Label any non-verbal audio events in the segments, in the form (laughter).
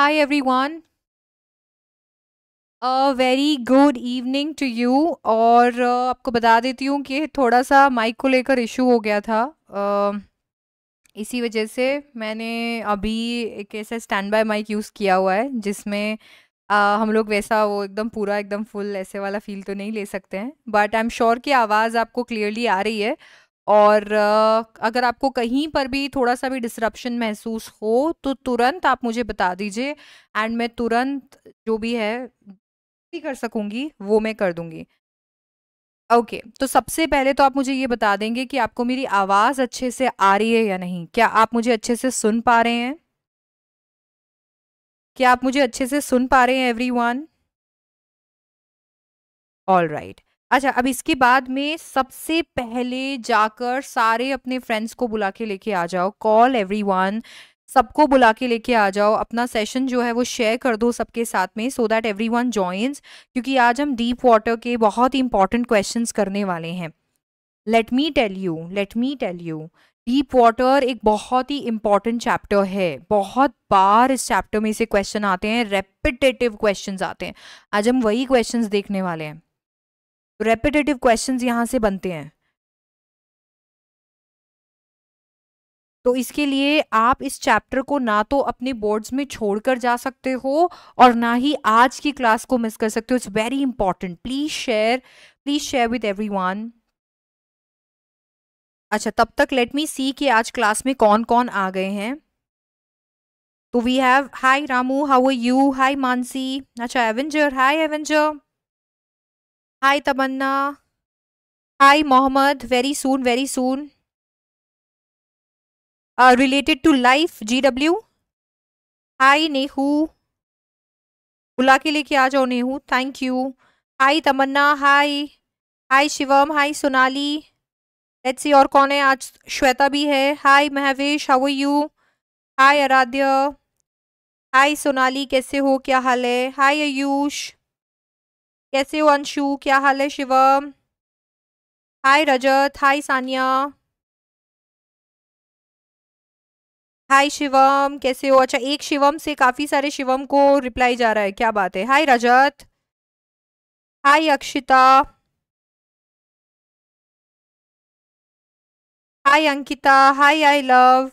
Hi everyone. A very good evening to you और uh, आपको बता देती हूँ कि थोड़ा सा माइक को लेकर इशू हो गया था uh, इसी वजह से मैंने अभी एक ऐसा स्टैंड बाय माइक यूज़ किया हुआ है जिसमें uh, हम लोग वैसा वो एकदम पूरा एकदम फुल ऐसे वाला फील तो नहीं ले सकते हैं बट आई एम श्योर कि आवाज़ आपको क्लियरली आ रही है और अगर आपको कहीं पर भी थोड़ा सा भी डिसरप्शन महसूस हो तो तुरंत आप मुझे बता दीजिए एंड मैं तुरंत जो भी है भी कर सकूँगी वो मैं कर दूँगी ओके okay, तो सबसे पहले तो आप मुझे ये बता देंगे कि आपको मेरी आवाज़ अच्छे से आ रही है या नहीं क्या आप मुझे अच्छे से सुन पा रहे हैं क्या आप मुझे अच्छे से सुन पा रहे हैं एवरीवन ऑल राइट अच्छा अब इसके बाद में सबसे पहले जाकर सारे अपने फ्रेंड्स को बुला के लेके आ जाओ कॉल एवरी सबको बुला के लेके आ जाओ अपना सेशन जो है वो शेयर कर दो सबके साथ में so that everyone joins क्योंकि आज हम डीप वाटर के बहुत ही इंपॉर्टेंट क्वेश्चन करने वाले हैं let me tell you let me tell you deep water एक बहुत ही इंपॉर्टेंट चैप्टर है बहुत बार इस चैप्टर में से क्वेश्चन आते हैं रेपिटेटिव क्वेश्चन आते हैं आज हम वही क्वेश्चन देखने वाले हैं रेपिटेटिव क्वेश्चन यहाँ से बनते हैं तो इसके लिए आप इस चैप्टर को ना तो अपने बोर्ड्स में छोड़कर जा सकते हो और ना ही आज की क्लास को मिस कर सकते हो it's very important please share please share with everyone अच्छा तब तक लेट मी सी कि आज क्लास में कौन कौन आ गए हैं तो we have hi Ramu how are you hi Mansi अच्छा Avenger hi Avenger hi Tamanna hi Mohammad very soon very soon related to life G W hi Nehu बुला के लेके आ जाओ Nehu thank you hi Tamanna hi hi Shivam hi Sonali let's see और कौन है आज श्वेता भी है hi Mahvesh how you hi Aaradhya hi Sonali कैसे हो क्या हाल है हाय आयुष कैसे हो अंशु क्या हाल है शिवम हाय रजत हाय सानिया हाय शिवम कैसे हो अच्छा एक शिवम से काफ़ी सारे शिवम को रिप्लाई जा रहा है क्या बात है hi Rajat hi Akshita hi Ankita hi I love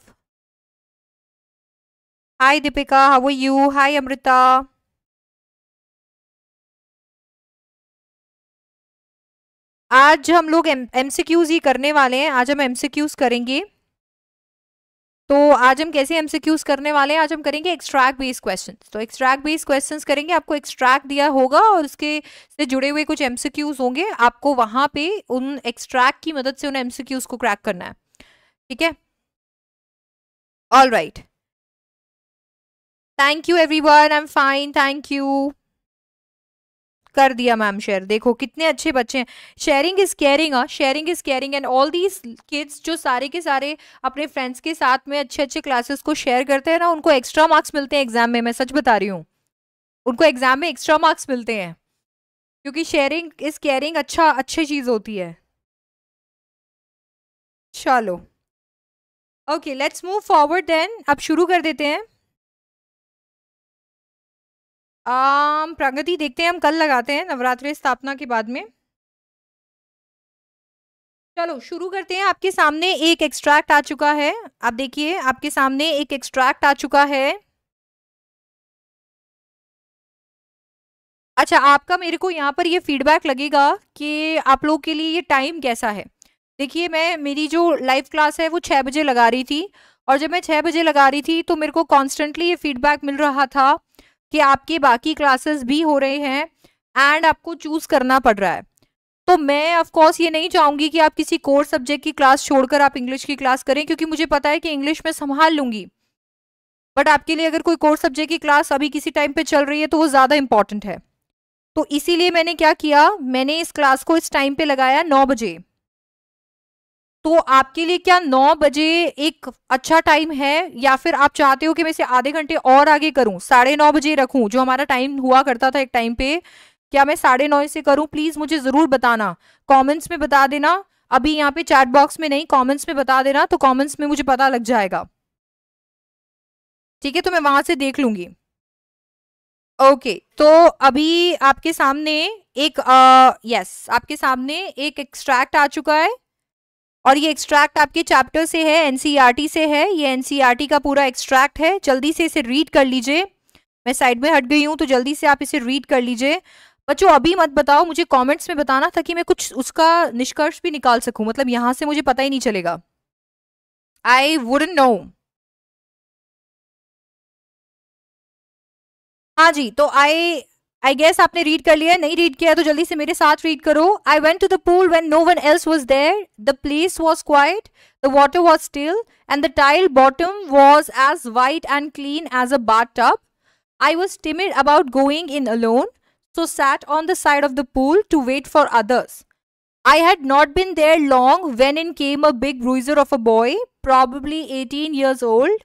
hi Deepika how you hi Amrita आज हम लोग एम ही करने वाले हैं आज हम एम करेंगे तो आज हम कैसे एम करने वाले हैं आज हम करेंगे एक्सट्रैक्ट बेस्ड क्वेश्चन तो एक्सट्रैक्ट बेस्ड क्वेश्चन करेंगे आपको एक्सट्रैक्ट दिया होगा और उसके से जुड़े हुए कुछ एम होंगे आपको वहाँ पे उन एक्सट्रैक्ट की मदद से उन एम को क्रैक करना है ठीक है all right thank you everyone I am fine thank you कर दिया मैम शेयर देखो कितने अच्छे बच्चे हैं sharing is caring sharing is caring and all these kids जो सारे के सारे अपने फ्रेंड्स के साथ में अच्छे अच्छे क्लासेस को शेयर करते हैं ना उनको एक्स्ट्रा मार्क्स मिलते हैं एग्जाम में मैं सच बता रही हूँ उनको एग्जाम में एक्स्ट्रा मार्क्स मिलते हैं क्योंकि शेयरिंग इज केयरिंग अच्छा अच्छी चीज़ होती है चलो okay let's move forward then अब शुरू कर देते हैं आम प्रगति देखते हैं हम कल लगाते हैं नवरात्रि स्थापना के बाद में चलो शुरू करते हैं आपके सामने एक एक्सट्रैक्ट आ चुका है आप देखिए आपके सामने एक एक्सट्रैक्ट आ चुका है अच्छा आपका मेरे को यहाँ पर ये फीडबैक लगेगा कि आप लोगों के लिए ये टाइम कैसा है देखिए मैं मेरी जो लाइव क्लास है वो छः बजे लगा रही थी और जब मैं छः बजे लगा रही थी तो मेरे को कॉन्स्टेंटली ये फीडबैक मिल रहा था कि आपके बाकी क्लासेस भी हो रहे हैं एंड आपको चूज करना पड़ रहा है तो मैं ऑफ कोर्स ये नहीं चाहूंगी कि आप किसी कोर सब्जेक्ट की क्लास छोड़कर आप इंग्लिश की क्लास करें क्योंकि मुझे पता है कि इंग्लिश में संभाल लूंगी बट आपके लिए अगर कोई कोर सब्जेक्ट की क्लास अभी किसी टाइम पे चल रही है तो वो ज़्यादा इंपॉर्टेंट है तो इसीलिए मैंने क्या किया मैंने इस क्लास को इस टाइम पे लगाया नौ बजे तो आपके लिए क्या नौ बजे एक अच्छा टाइम है या फिर आप चाहते हो कि मैं इसे आधे घंटे और आगे करूं साढ़े नौ बजे रखूं जो हमारा टाइम हुआ करता था एक टाइम पे क्या मैं साढ़े नौ से करूं प्लीज़ मुझे ज़रूर बताना कमेंट्स में बता देना अभी यहाँ पे चैट बॉक्स में नहीं कमेंट्स में बता देना तो कॉमेंट्स में मुझे पता लग जाएगा ठीक है तो मैं वहां से देख लूंगी ओके okay, तो अभी आपके सामने एक यस आपके सामने एक एक्सट्रैक्ट आ चुका है और ये एक्सट्रैक्ट आपके चैप्टर से है एनसीईआरटी e से है ये एनसीईआरटी e का पूरा एक्सट्रैक्ट है जल्दी से इसे रीड कर लीजिए मैं साइड में हट गई हूँ तो जल्दी से आप इसे रीड कर लीजिए बच्चों अभी मत बताओ मुझे कमेंट्स में बताना ताकि मैं कुछ उसका निष्कर्ष भी निकाल सकूं मतलब यहाँ से मुझे पता ही नहीं चलेगा आई वुडन नो हाँ जी तो आई आई गेस आपने रीड कर लिया है नहीं रीड किया तो जल्दी से मेरे साथ रीड करो I went to the pool when no one else was there the place was quiet the water was still and the tile bottom was as white and clean as a bathtub I was timid about going in alone so sat on the side of the pool to wait for others. I had not been there long when in came a big bruiser of a boy, probably 18 years old.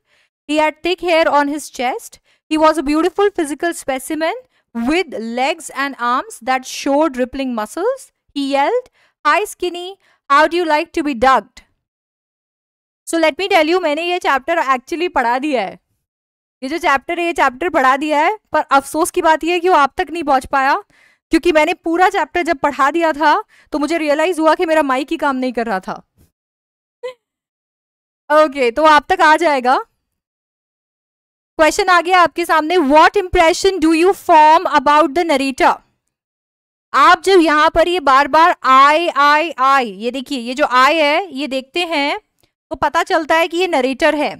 He had thick hair on his chest. He was a beautiful physical specimen With legs and arms that showed rippling muscles, he yelled, Hi skinny, how do you like to be ducked? So let me tell you मैंने ये chapter actually पढ़ा दिया है ये जो chapter है ये chapter पढ़ा दिया है पर अफसोस की बात यह है कि वो आप तक नहीं पहुंच पाया क्योंकि मैंने पूरा चैप्टर जब पढ़ा दिया था तो मुझे रियलाइज हुआ कि मेरा माइक ही काम नहीं कर रहा था ओके (laughs) okay, तो आप तक आ जाएगा क्वेश्चन आ गया आपके सामने what impression do you form about the narrator आप जब यहां पर ये बार बार आई आई आई ये देखिए ये जो आई है ये देखते हैं तो पता चलता है कि ये नरेटर है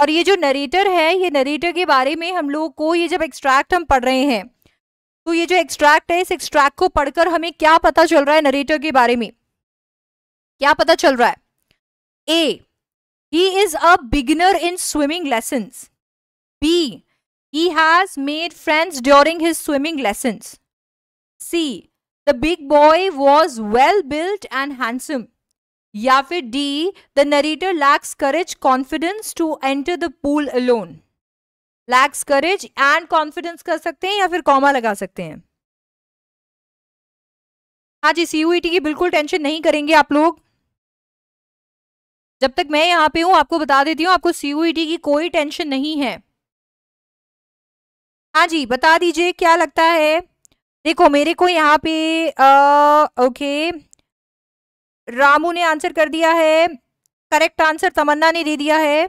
और ये जो नरेटर है ये नरेटर के बारे में हम लोग को ये जब एक्सट्रैक्ट हम पढ़ रहे हैं तो ये जो एक्सट्रैक्ट है इस एक्सट्रैक्ट को पढ़कर हमें क्या पता चल रहा है नरेटर के बारे में क्या पता चल रहा है A he is a beginner in swimming lessons B. He has made friends during his swimming lessons. C. The big boy was well built and handsome. या फिर D the narrator lacks courage confidence to enter the pool alone lacks courage and confidence कर सकते हैं या फिर comma लगा सकते हैं हाँ जी सी e की बिल्कुल टेंशन नहीं करेंगे आप लोग जब तक मैं यहाँ पे हूँ आपको बता देती हूँ आपको सीयूईटी e की कोई टेंशन नहीं है हाँ जी बता दीजिए क्या लगता है देखो मेरे को यहाँ पे आ, ओके रामू ने आंसर कर दिया है करेक्ट आंसर तमन्ना ने दे दिया है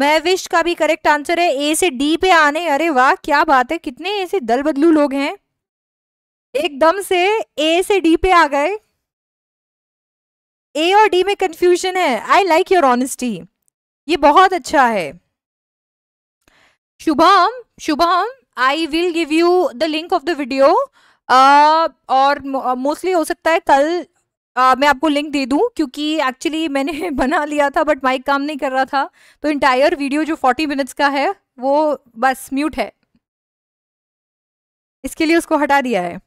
महविश का भी करेक्ट आंसर है ए से डी पे आने अरे वाह क्या बात है कितने ऐसे दल बदलू लोग हैं एकदम से ए से डी पे आ गए ए और डी में कंफ्यूजन है आई लाइक योर ऑनेस्टी ये बहुत अच्छा है Shubham Shubham I will give you the link of the video और मोस्टली uh, हो सकता है कल Uh, मैं आपको लिंक दे दूं क्योंकि एक्चुअली मैंने (laughs) बना लिया था बट माइक काम नहीं कर रहा था तो इंटायर वीडियो जो 40 मिनट्स का है वो बस म्यूट है इसके लिए उसको हटा दिया है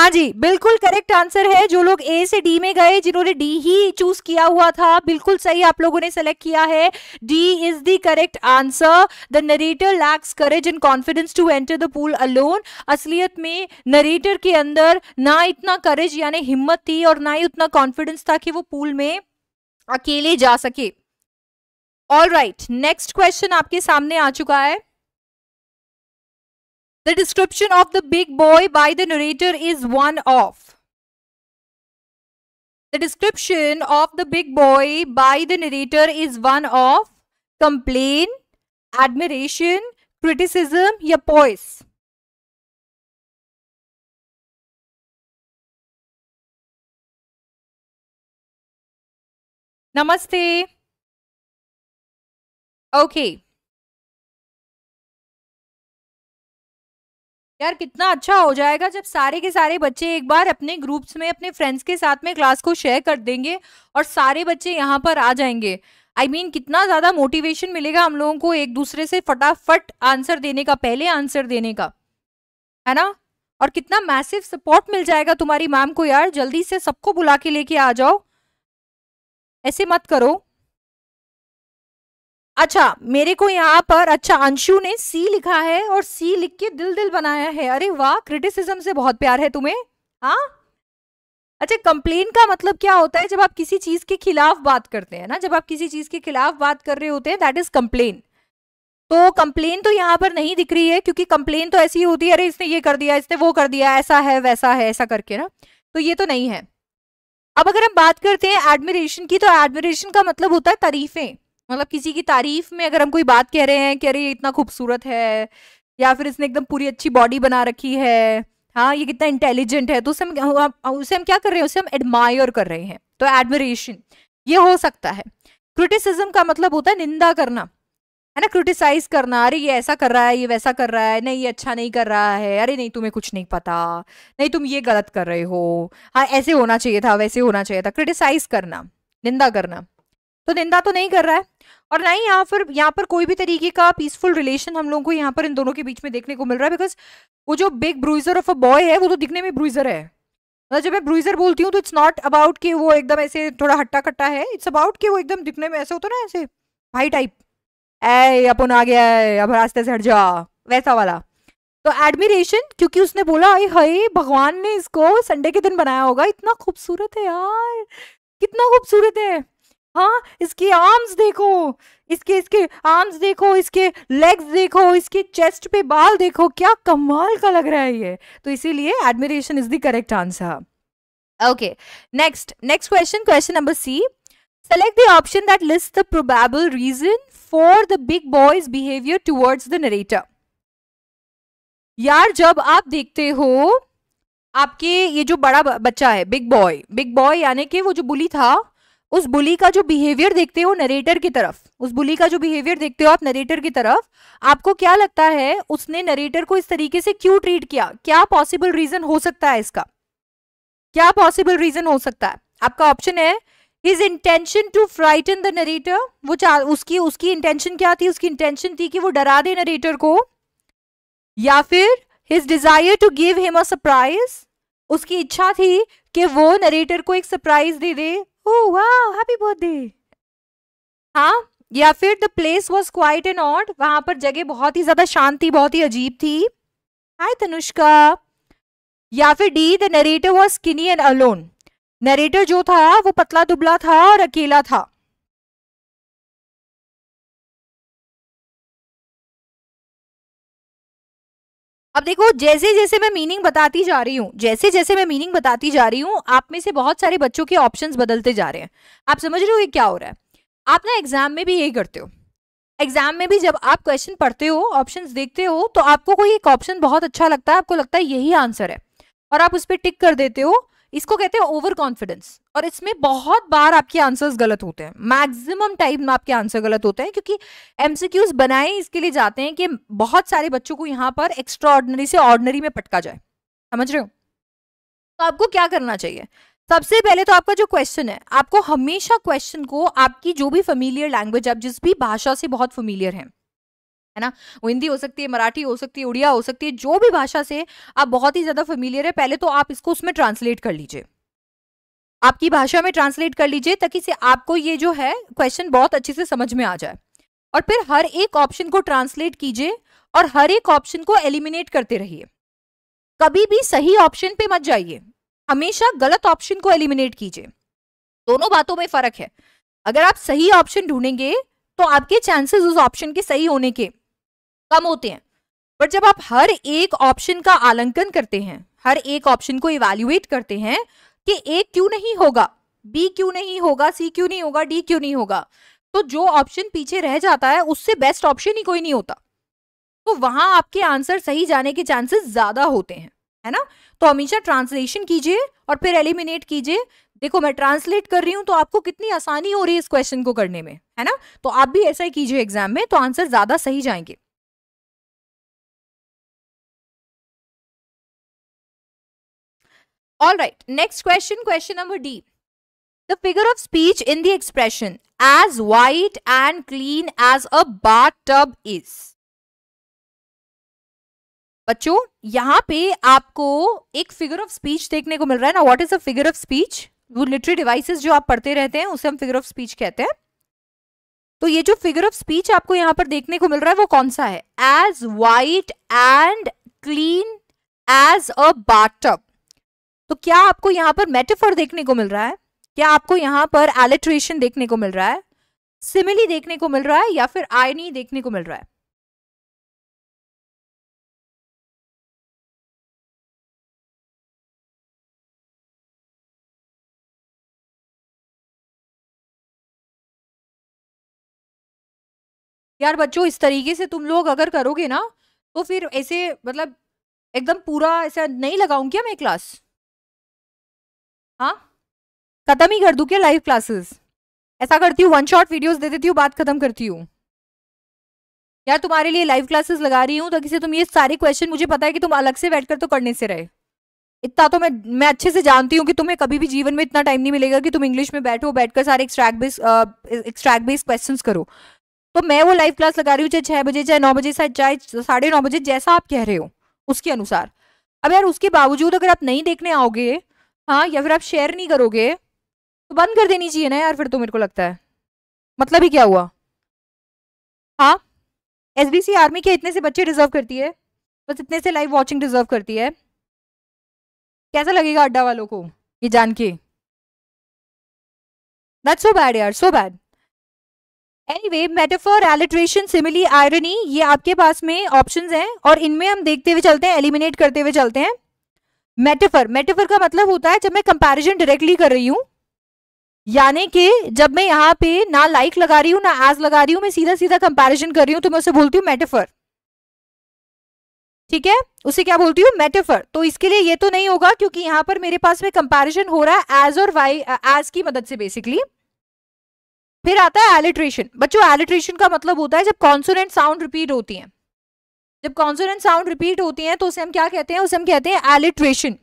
हाँ जी बिल्कुल करेक्ट आंसर है जो लोग ए से डी में गए जिन्होंने डी ही चूज किया हुआ था बिल्कुल सही आप लोगों ने सेलेक्ट किया है D is the correct answer the narrator lacks courage and confidence to enter the pool alone असलियत में नरेटर के अंदर ना इतना करेज यानी हिम्मत थी और ना ही उतना कॉन्फिडेंस था कि वो पूल में अकेले जा सके ऑल राइट नेक्स्ट क्वेश्चन आपके सामने आ चुका है The description of the big boy by the narrator is one of. The description of the big boy by the narrator is one of complaint, admiration, criticism or poise. Namaste. Okay. यार कितना अच्छा हो जाएगा जब सारे के सारे बच्चे एक बार अपने ग्रुप्स में अपने फ्रेंड्स के साथ में क्लास को शेयर कर देंगे और सारे बच्चे यहाँ पर आ जाएंगे आई I मीन mean, कितना ज़्यादा मोटिवेशन मिलेगा हम लोगों को एक दूसरे से फटाफट आंसर देने का पहले आंसर देने का है ना और कितना मैसिव सपोर्ट मिल जाएगा तुम्हारी मैम को यार जल्दी से सबको बुला के लेके आ जाओ ऐसे मत करो अच्छा मेरे को यहाँ पर अच्छा अंशु ने सी लिखा है और सी लिख के दिल दिल बनाया है अरे वाह क्रिटिसिज्म से बहुत प्यार है तुम्हें हाँ अच्छा कंप्लेन का मतलब क्या होता है जब आप किसी चीज के खिलाफ बात करते हैं ना जब आप किसी चीज के खिलाफ बात कर रहे होते हैं दैट इज कंप्लेन तो कंप्लेन तो यहाँ पर नहीं दिख रही है क्योंकि कंप्लेन तो ऐसी होती है अरे इसने ये कर दिया इसने वो कर दिया ऐसा है वैसा है ऐसा करके ना तो ये तो नहीं है अब अगर हम बात करते हैं एडमिरेशन की तो एडमिरेशन का मतलब होता है तारीफें मतलब किसी की तारीफ में अगर हम कोई बात कह रहे हैं कि अरे ये इतना खूबसूरत है या फिर इसने एकदम पूरी अच्छी बॉडी बना रखी है हाँ ये कितना इंटेलिजेंट है तो उसे हम उसे हम क्या कर रहे हैं उसे हम एडमायर कर रहे हैं तो एडमरेशन ये हो सकता है क्रिटिसिज्म का मतलब होता है निंदा करना है ना क्रिटिसाइज करना अरे ये ऐसा कर रहा है ये वैसा कर रहा है नहीं ये अच्छा नहीं कर रहा है अरे नहीं तुम्हें कुछ नहीं पता नहीं तुम ये गलत कर रहे हो हाँ ऐसे होना चाहिए था वैसे होना चाहिए था क्रिटिसाइज करना निंदा करना तो निंदा तो नहीं कर रहा है और ना ही यहाँ पर यहाँ पर कोई भी तरीके का पीसफुल रिलेशन हम लोगों को यहाँ पर इन दोनों के बीच में देखने को मिल रहा है बिकॉज वो जो big bruiser of a boy है वो तो दिखने में ब्रूजर है मतलब जब मैं ब्रूजर बोलती हूँ तो इट्स नॉट अबाउट कि वो एकदम ऐसे थोड़ा हट्टा कट्टा है इट्स अबाउट कि वो एकदम दिखने में ऐसे होता ना ऐसे भाई टाइप ऐ अपन आ गया है अब रास्ते से हट जा वैसा वाला तो एडमिरेशन क्योंकि उसने बोला अरे हाय भगवान ने इसको संडे के दिन बनाया होगा इतना खूबसूरत है यार कितना खूबसूरत है हाँ इसके आर्म्स देखो इसके इसके आर्म्स देखो इसके लेग्स देखो इसके चेस्ट पे बाल देखो क्या कमाल का लग रहा है ये तो इसीलिए admiration is the correct answer okay next next question question number C select the option that list the probable reason for the big boy's behaviour towards the narrator यार जब आप देखते हो आपके ये जो बड़ा बच्चा है बिग बॉय बिग बॉय यानी कि वो जो बुली था उस बुली का जो बिहेवियर देखते हो नरेटर की तरफ उस बुली का जो बिहेवियर देखते हो आप नरेटर की तरफ आपको क्या लगता है उसने नरेटर को इस तरीके से क्यों ट्रीट किया क्या पॉसिबल रीजन हो सकता है इसका क्या पॉसिबल रीजन हो सकता है आपका ऑप्शन है his intention to frighten the narrator वो उसकी उसकी इंटेंशन क्या थी उसकी इंटेंशन थी कि वो डरा दे नरेटर को या फिर his desire to give him a surprise उसकी इच्छा थी कि वो नरेटर को एक सरप्राइज दे दे Oh wow, happy birthday. हाँ या फिर the place was quiet and odd वहां पर जगह बहुत ही ज्यादा शांत थी बहुत ही अजीब थी हाय तनुष्का या फिर D the narrator was skinny and alone narrator जो था वो पतला दुबला था और अकेला था अब देखो जैसे जैसे मैं मीनिंग बताती जा रही हूँ जैसे जैसे मैं मीनिंग बताती जा रही हूँ आप में से बहुत सारे बच्चों के ऑप्शंस बदलते जा रहे हैं आप समझ रहे हो ये क्या हो रहा है आप ना एग्जाम में भी यही करते हो एग्जाम में भी जब आप क्वेश्चन पढ़ते हो ऑप्शन देखते हो तो आपको कोई एक ऑप्शन बहुत अच्छा लगता है आपको लगता है यही आंसर है और आप उस पर टिक कर देते हो इसको कहते हैं ओवर कॉन्फिडेंस और इसमें बहुत बार आपके आंसर्स गलत होते हैं मैक्सिमम टाइम में आपके आंसर गलत होते हैं क्योंकि एमसीक्यूज बनाए इसके लिए जाते हैं कि बहुत सारे बच्चों को यहाँ पर एक्स्ट्रा ऑर्डनरी से ऑर्डनरी में पटका जाए समझ रहे हो तो आपको क्या करना चाहिए सबसे पहले तो आपका जो क्वेश्चन है आपको हमेशा क्वेश्चन को आपकी जो भी फेमिलियर लैंग्वेज आप जिस भी भाषा से बहुत फेमिलियर हैं है ना वो हिंदी हो सकती है मराठी हो सकती है उड़िया हो सकती है जो भी भाषा से आप बहुत ही ज़्यादा फेमिलियर है पहले तो आप इसको उसमें ट्रांसलेट कर लीजिए आपकी भाषा में ट्रांसलेट कर लीजिए ताकि से आपको ये जो है क्वेश्चन बहुत अच्छे से समझ में आ जाए और फिर हर एक ऑप्शन को ट्रांसलेट कीजिए और हर एक ऑप्शन को एलिमिनेट करते रहिए कभी भी सही ऑप्शन पे मत जाइए हमेशा गलत ऑप्शन को एलिमिनेट कीजिए दोनों बातों में फर्क है अगर आप सही ऑप्शन ढूंढेंगे तो आपके चांसेस उस ऑप्शन के सही होने के कम होते हैं पर जब आप हर एक ऑप्शन का आलंकन करते हैं हर एक ऑप्शन को इवेल्युएट करते हैं कि ए क्यों नहीं होगा बी क्यों नहीं होगा सी क्यों नहीं होगा डी क्यों नहीं होगा तो जो ऑप्शन पीछे रह जाता है उससे बेस्ट ऑप्शन ही कोई नहीं होता तो वहां आपके आंसर सही जाने के चांसेस ज्यादा होते हैं है ना तो हमेशा ट्रांसलेशन कीजिए और फिर एलिमिनेट कीजिए देखो मैं ट्रांसलेट कर रही हूँ तो आपको कितनी आसानी हो रही है इस क्वेश्चन को करने में है ना तो आप भी ऐसा ही कीजिए एग्जाम में तो आंसर ज्यादा सही जाएंगे All right, next question, question number D. The figure of speech in the expression as white and clean as a bathtub is. बच्चों यहाँ पे आपको एक फिगर ऑफ स्पीच देखने को मिल रहा है ना what is a figure of speech वो लिटरी डिवाइसेस जो आप पढ़ते रहते हैं उसे हम फिगर ऑफ स्पीच कहते हैं तो ये जो फिगर ऑफ स्पीच आपको यहां पर देखने को मिल रहा है वो कौन सा है as white and clean as a bathtub तो क्या आपको यहाँ पर मेटाफर देखने को मिल रहा है क्या आपको यहाँ पर एलिट्रेशन देखने को मिल रहा है सिमिली देखने को मिल रहा है या फिर आयनी देखने को मिल रहा है यार बच्चों इस तरीके से तुम लोग अगर करोगे ना तो फिर ऐसे मतलब एकदम पूरा ऐसा नहीं लगाऊंगी मैं क्लास हाँ खत्म ही कर दूँ क्या लाइव क्लासेस ऐसा करती हूँ वन शॉट वीडियोस दे देती हूँ बात खत्म करती हूँ यार तुम्हारे लिए लाइव क्लासेस लगा रही हूँ ताकि से तुम ये सारे क्वेश्चन मुझे पता है कि तुम अलग से बैठ कर तो करने से रहे इतना तो मैं मैं अच्छे से जानती हूँ कि तुम्हें कभी भी जीवन में इतना टाइम नहीं मिलेगा कि तुम इंग्लिश में बैठो बैठकर सारे extract based extract based question करो तो मैं वो लाइव क्लास लगा रही हूँ चाहे छः बजे चाहे नौ बजे चाहे साढ़े नौ बजे जैसा आप कह रहे हो उसके अनुसार अब यार उसके बावजूद अगर आप नहीं देखने आओगे हाँ या फिर आप शेयर नहीं करोगे तो बंद कर देनी चाहिए ना यार फिर तो मेरे को लगता है मतलब ही क्या हुआ हाँ एस आर्मी के इतने से बच्चे डिजर्व करती है बस इतने से लाइव वॉचिंग डिजर्व करती है कैसा लगेगा अड्डा वालों को ये जान के दैट्स सो बैड यार so bad anyway metaphor alliteration simile irony ये आपके पास में ऑप्शंस हैं और इनमें हम देखते हुए चलते हैं एलिमिनेट करते हुए चलते हैं मेटेफर मेटेफर का मतलब होता है जब मैं कंपैरिजन डायरेक्टली कर रही हूँ यानी कि जब मैं यहाँ पे ना लाइक like लगा रही हूँ ना एज लगा रही हूँ मैं सीधा सीधा कंपैरिजन कर रही हूँ तो मैं उसे बोलती हूँ मेटेफर ठीक है उसे क्या बोलती हूँ मेटेफर तो इसके लिए ये तो नहीं होगा क्योंकि यहाँ पर मेरे पास में कंपेरिजन हो रहा है एज और वाई एज की मदद से बेसिकली फिर आता है एलिट्रेशन बच्चों एलिट्रेशन का मतलब होता है जब कॉन्सोनेंट साउंड रिपीट होती है जब कॉन्सोनेंट साउंड रिपीट होती हैं तो उसे हम क्या कहते हैं उसे हम कहते हैं एलिट्रेशन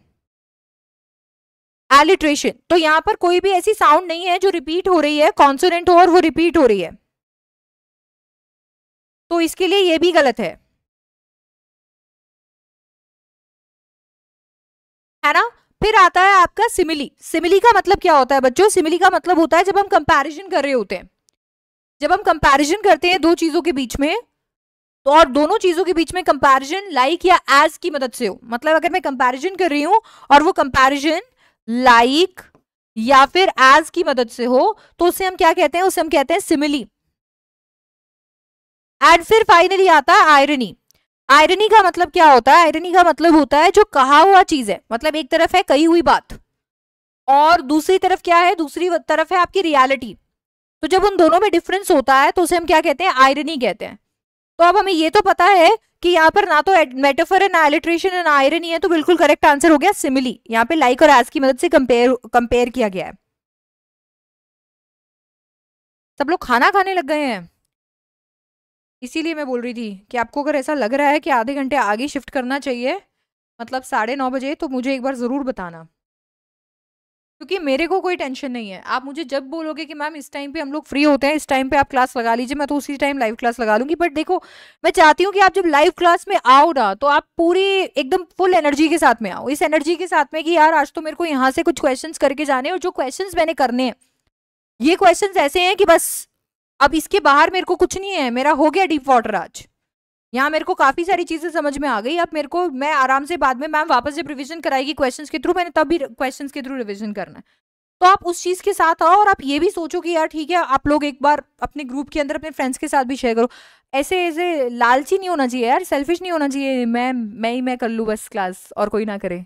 एलिट्रेशन तो यहां पर कोई भी ऐसी साउंड नहीं है जो रिपीट हो रही है कॉन्सोनेंट हो और वो रिपीट हो रही है तो इसके लिए ये भी गलत है है ना फिर आता है आपका सिमिली सिमिली का मतलब क्या होता है बच्चों सिमिली का मतलब होता है जब हम कंपैरिजन कर रहे होते हैं जब हम कंपैरिजन करते हैं दो चीज़ों के बीच में तो और दोनों चीजों के बीच में कंपैरिजन लाइक या एज की मदद से हो मतलब अगर मैं कंपैरिजन कर रही हूं और वो कंपैरिजन लाइक या फिर एज की मदद से हो तो उसे हम क्या कहते हैं उसे हम कहते हैं सिमिली एंड फिर फाइनली आता है आयरनी आयरनी का मतलब क्या होता है आयरनी का मतलब होता है जो कहा हुआ चीज है मतलब एक तरफ है कही हुई बात और दूसरी तरफ क्या है दूसरी तरफ है आपकी रियालिटी तो जब उन दोनों में डिफरेंस होता है तो उसे हम क्या कहते हैं आयरनी कहते हैं तो अब हमें ये तो पता है कि यहाँ पर ना तो मेटाफर ना एलिट्रेशन ना आयरन ही है तो बिल्कुल करेक्ट आंसर हो गया सिमिली यहाँ पे लाइक और एस की मदद से कंपेयर कंपेयर किया गया है सब लोग खाना खाने लग गए हैं इसीलिए मैं बोल रही थी कि आपको अगर ऐसा लग रहा है कि आधे घंटे आगे शिफ्ट करना चाहिए मतलब साढ़े नौ बजे तो मुझे एक बार ज़रूर बताना क्योंकि मेरे को कोई टेंशन नहीं है आप मुझे जब बोलोगे कि मैम इस टाइम पे हम लोग फ्री होते हैं इस टाइम पे आप क्लास लगा लीजिए मैं तो उसी टाइम लाइव क्लास लगा लूंगी बट देखो मैं चाहती हूँ कि आप जब लाइव क्लास में आओ ना तो आप पूरी एकदम फुल एनर्जी के साथ में आओ इस एनर्जी के साथ में कि यार आज तो मेरे को यहाँ से कुछ क्वेश्चन करके जाने और जो क्वेश्चन मैंने करने हैं ये क्वेश्चन ऐसे हैं कि बस अब इसके बाहर मेरे को कुछ नहीं है मेरा हो गया डीप वाटर आज यहाँ मेरे को काफ़ी सारी चीज़ें समझ में आ गई अब मेरे को मैं आराम से बाद में मैम वापस जब रिविजन कराएगी क्वेश्चन के थ्रू मैंने तब भी क्वेश्चन के थ्रू रिविजन करना है तो आप उस चीज़ के साथ आओ और आप ये भी सोचो कि यार ठीक है आप लोग एक बार अपने ग्रुप के अंदर अपने फ्रेंड्स के साथ भी शेयर करो ऐसे ऐसे लालची नहीं होना चाहिए यार सेल्फिश नहीं होना चाहिए मैं मैं ही मैं कर लूँ बस क्लास और कोई ना करे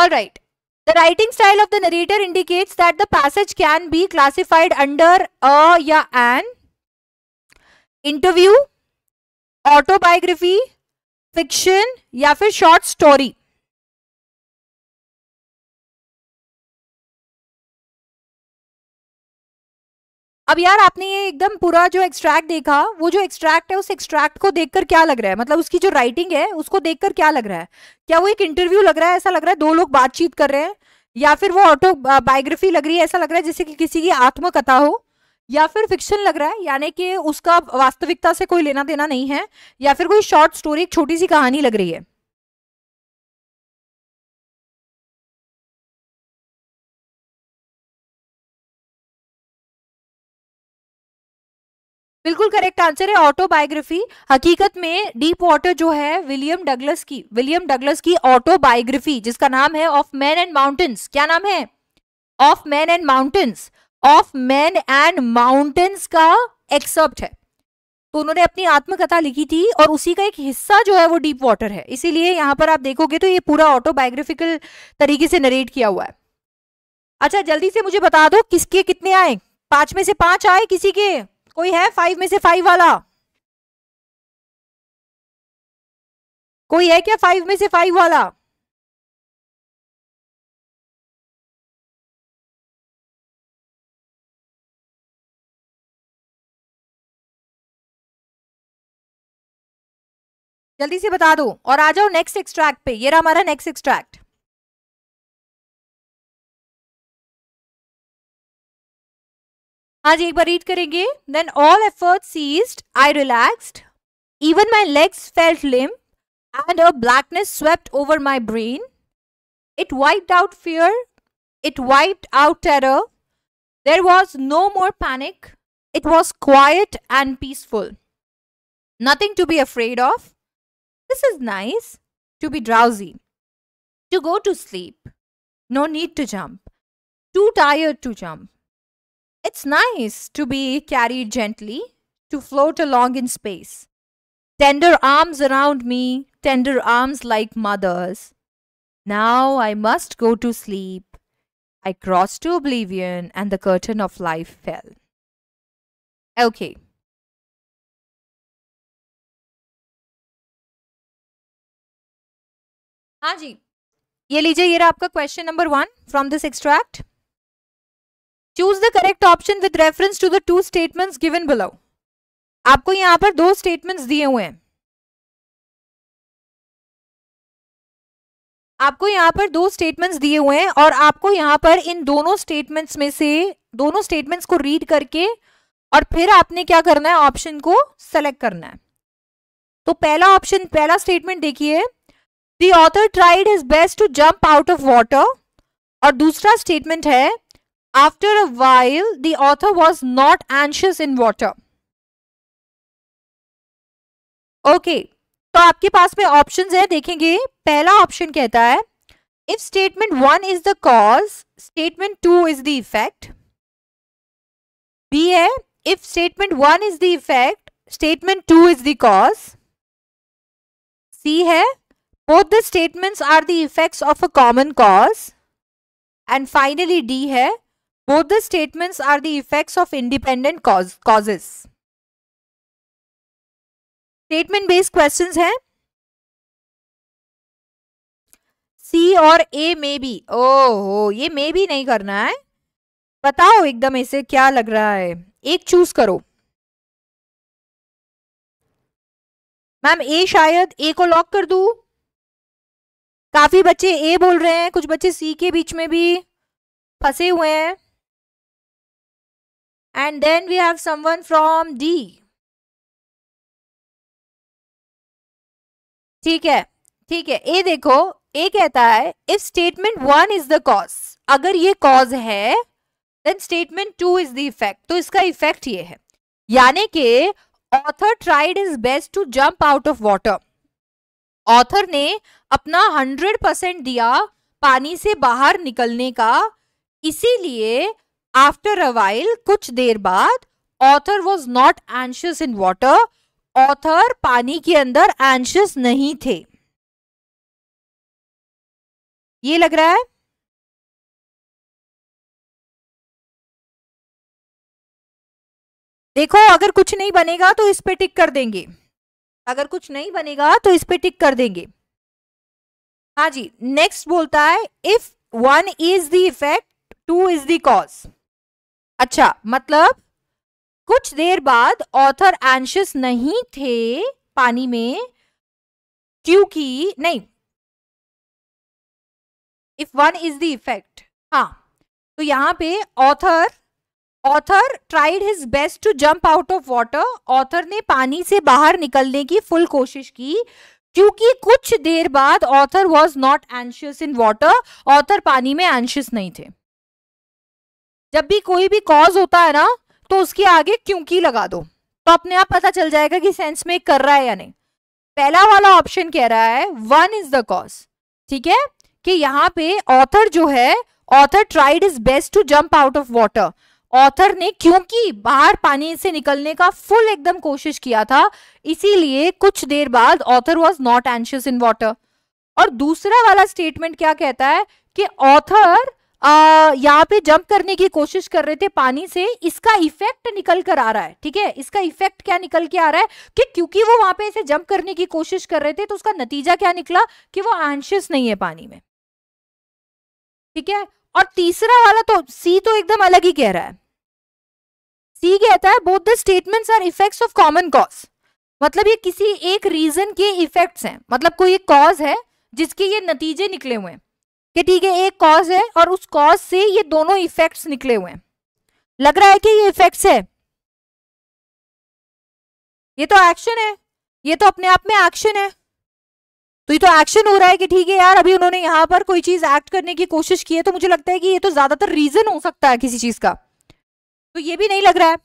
all right The writing style of the narrator indicates that the passage can be classified under a ya an interview, autobiography, fiction ya fir short story. अब यार आपने ये एकदम पूरा जो एक्सट्रैक्ट देखा वो जो एक्सट्रैक्ट है उस एक्सट्रैक्ट को देखकर क्या लग रहा है मतलब उसकी जो राइटिंग है उसको देखकर क्या लग रहा है क्या वो एक इंटरव्यू लग रहा है ऐसा लग रहा है दो लोग बातचीत कर रहे हैं या फिर वो ऑटो बायोग्राफी लग रही है ऐसा लग रहा है जैसे कि किसी की आत्मकथा हो या फिर फिक्शन लग रहा है यानी कि उसका वास्तविकता से कोई लेना देना नहीं है या फिर कोई शॉर्ट स्टोरी एक छोटी सी कहानी लग रही है बिल्कुल करेक्ट आंसर है ऑटोबायोग्राफी हकीकत में डीप वाटर जो है विलियम डगलस की विलियम डगलस की ऑटोबायोग्राफी जिसका नाम है ऑफ मैन एंड माउंटेन्स क्या नाम है of man and mountains of man and mountains का एक्सेप्ट है तो उन्होंने अपनी आत्मकथा लिखी थी और उसी का एक हिस्सा जो है वो डीप वाटर है इसीलिए यहां पर आप देखोगे तो ये पूरा ऑटोबायोग्राफिकल तरीके से नरेट किया हुआ है अच्छा जल्दी से मुझे बता दो किसके कितने आए पांच में से पांच आए किसी के कोई है फाइव में से फाइव वाला कोई है क्या फाइव में से फाइव वाला जल्दी से बता दो और आ जाओ नेक्स्ट एक्सट्रैक्ट पे ये रहा हमारा नेक्स्ट एक्सट्रैक्ट आज एक बार रीड करेंगे then all effort ceased I relaxed even my legs felt limp and a blackness swept over my brain it wiped out fear it wiped out terror there was no more panic it was quiet and peaceful. Nothing to be afraid of. This is nice. To be drowsy. To go to sleep. No need to jump. Too tired to jump. It's nice to be carried gently, to float along in space. Tender arms around me, tender arms like mother's. Now I must go to sleep. I crossed to oblivion and the curtain of life fell. Okay. हाँ जी ये लीजिए ये रहा आपका question number one from this extract choose the correct option with reference to the two statements given below आपको यहां पर दो स्टेटमेंट्स दिए हुए हैं आपको यहां पर दो स्टेटमेंट्स दिए हुए हैं और आपको यहां पर इन दोनों स्टेटमेंट्स में से दोनों स्टेटमेंट्स को रीड करके और फिर आपने क्या करना है ऑप्शन को सेलेक्ट करना है तो पहला ऑप्शन पहला स्टेटमेंट देखिए the author tried his best to jump out of water और दूसरा स्टेटमेंट है After a while, the author was not anxious in water. Okay okay, तो आपके पास में ऑप्शंस है देखेंगे पहला ऑप्शन कहता है if statement one is the cause statement two is the effect B है if statement one is the effect statement two is the cause C है both the statements are the effects of a common cause and finally d है Both the statements are the effects of independent cause, statement based question है C और ए may be ओहो ये may be नहीं करना है बताओ एकदम इसे क्या लग रहा है एक चूज करो मैम ए शायद ए को लॉक कर दू काफी बच्चे ए बोल रहे हैं कुछ बच्चे सी के बीच में भी फंसे हुए हैं and then we have someone from D ठीक है ठीक है ए देखो ए कहता है if statement one is the cause अगर ये कॉज है then statement two is the effect तो इसका इफेक्ट ये है यानी कि author tried his best to jump out of water author ने अपना हंड्रेड परसेंट दिया पानी से बाहर निकलने का इसीलिए After a while, कुछ देर बाद author was not anxious in water author पानी के अंदर एंशियस नहीं थे ये लग रहा है देखो अगर कुछ नहीं बनेगा तो इस पे टिक कर देंगे अगर कुछ नहीं बनेगा तो इस पे टिक कर देंगे हाँ जी नेक्स्ट बोलता है if one is the effect two is the cause अच्छा मतलब कुछ देर बाद ऑथर एंशियस नहीं थे पानी में क्योंकि नहीं if one is the effect हाँ तो यहाँ पे author author tried his best to jump out of water author ने पानी से बाहर निकलने की फुल कोशिश की क्योंकि कुछ देर बाद author was not anxious in water author पानी में एंशियस नहीं थे जब भी कोई भी कॉज होता है ना तो उसके आगे क्योंकि लगा दो तो अपने आप पता चल जाएगा कि सेंस में कर रहा है या नहीं पहला वाला ऑप्शन कह रहा है वन इज द कॉज ठीक है कि यहाँ पे ऑथर जो है author tried his best to jump out of water author ने क्योंकि बाहर पानी से निकलने का फुल एकदम कोशिश किया था इसीलिए कुछ देर बाद author was not anxious in water और दूसरा वाला स्टेटमेंट क्या कहता है कि ऑथर यहाँ पे जंप करने की कोशिश कर रहे थे पानी से इसका इफेक्ट निकल कर आ रहा है ठीक है इसका इफेक्ट क्या निकल के आ रहा है कि क्योंकि वो वहां पे ऐसे जंप करने की कोशिश कर रहे थे तो उसका नतीजा क्या निकला कि वो एंशियस नहीं है पानी में ठीक है और तीसरा वाला तो सी तो एकदम अलग ही कह रहा है सी कहता है both the statements are effects of common cause मतलब ये किसी एक रीजन के इफेक्ट्स हैं मतलब कोई एक कॉज है जिसके ये नतीजे निकले हुए हैं कि ठीक है एक कॉज है और उस कॉज से ये दोनों इफेक्ट्स निकले हुए हैं लग रहा है कि ये इफेक्ट्स है ये तो एक्शन है ये तो अपने आप में एक्शन है तो ये तो एक्शन हो रहा है कि ठीक है यार अभी उन्होंने यहां पर कोई चीज एक्ट करने की कोशिश की है तो मुझे लगता है कि ये तो ज्यादातर रीजन हो सकता है किसी चीज का तो ये भी नहीं लग रहा है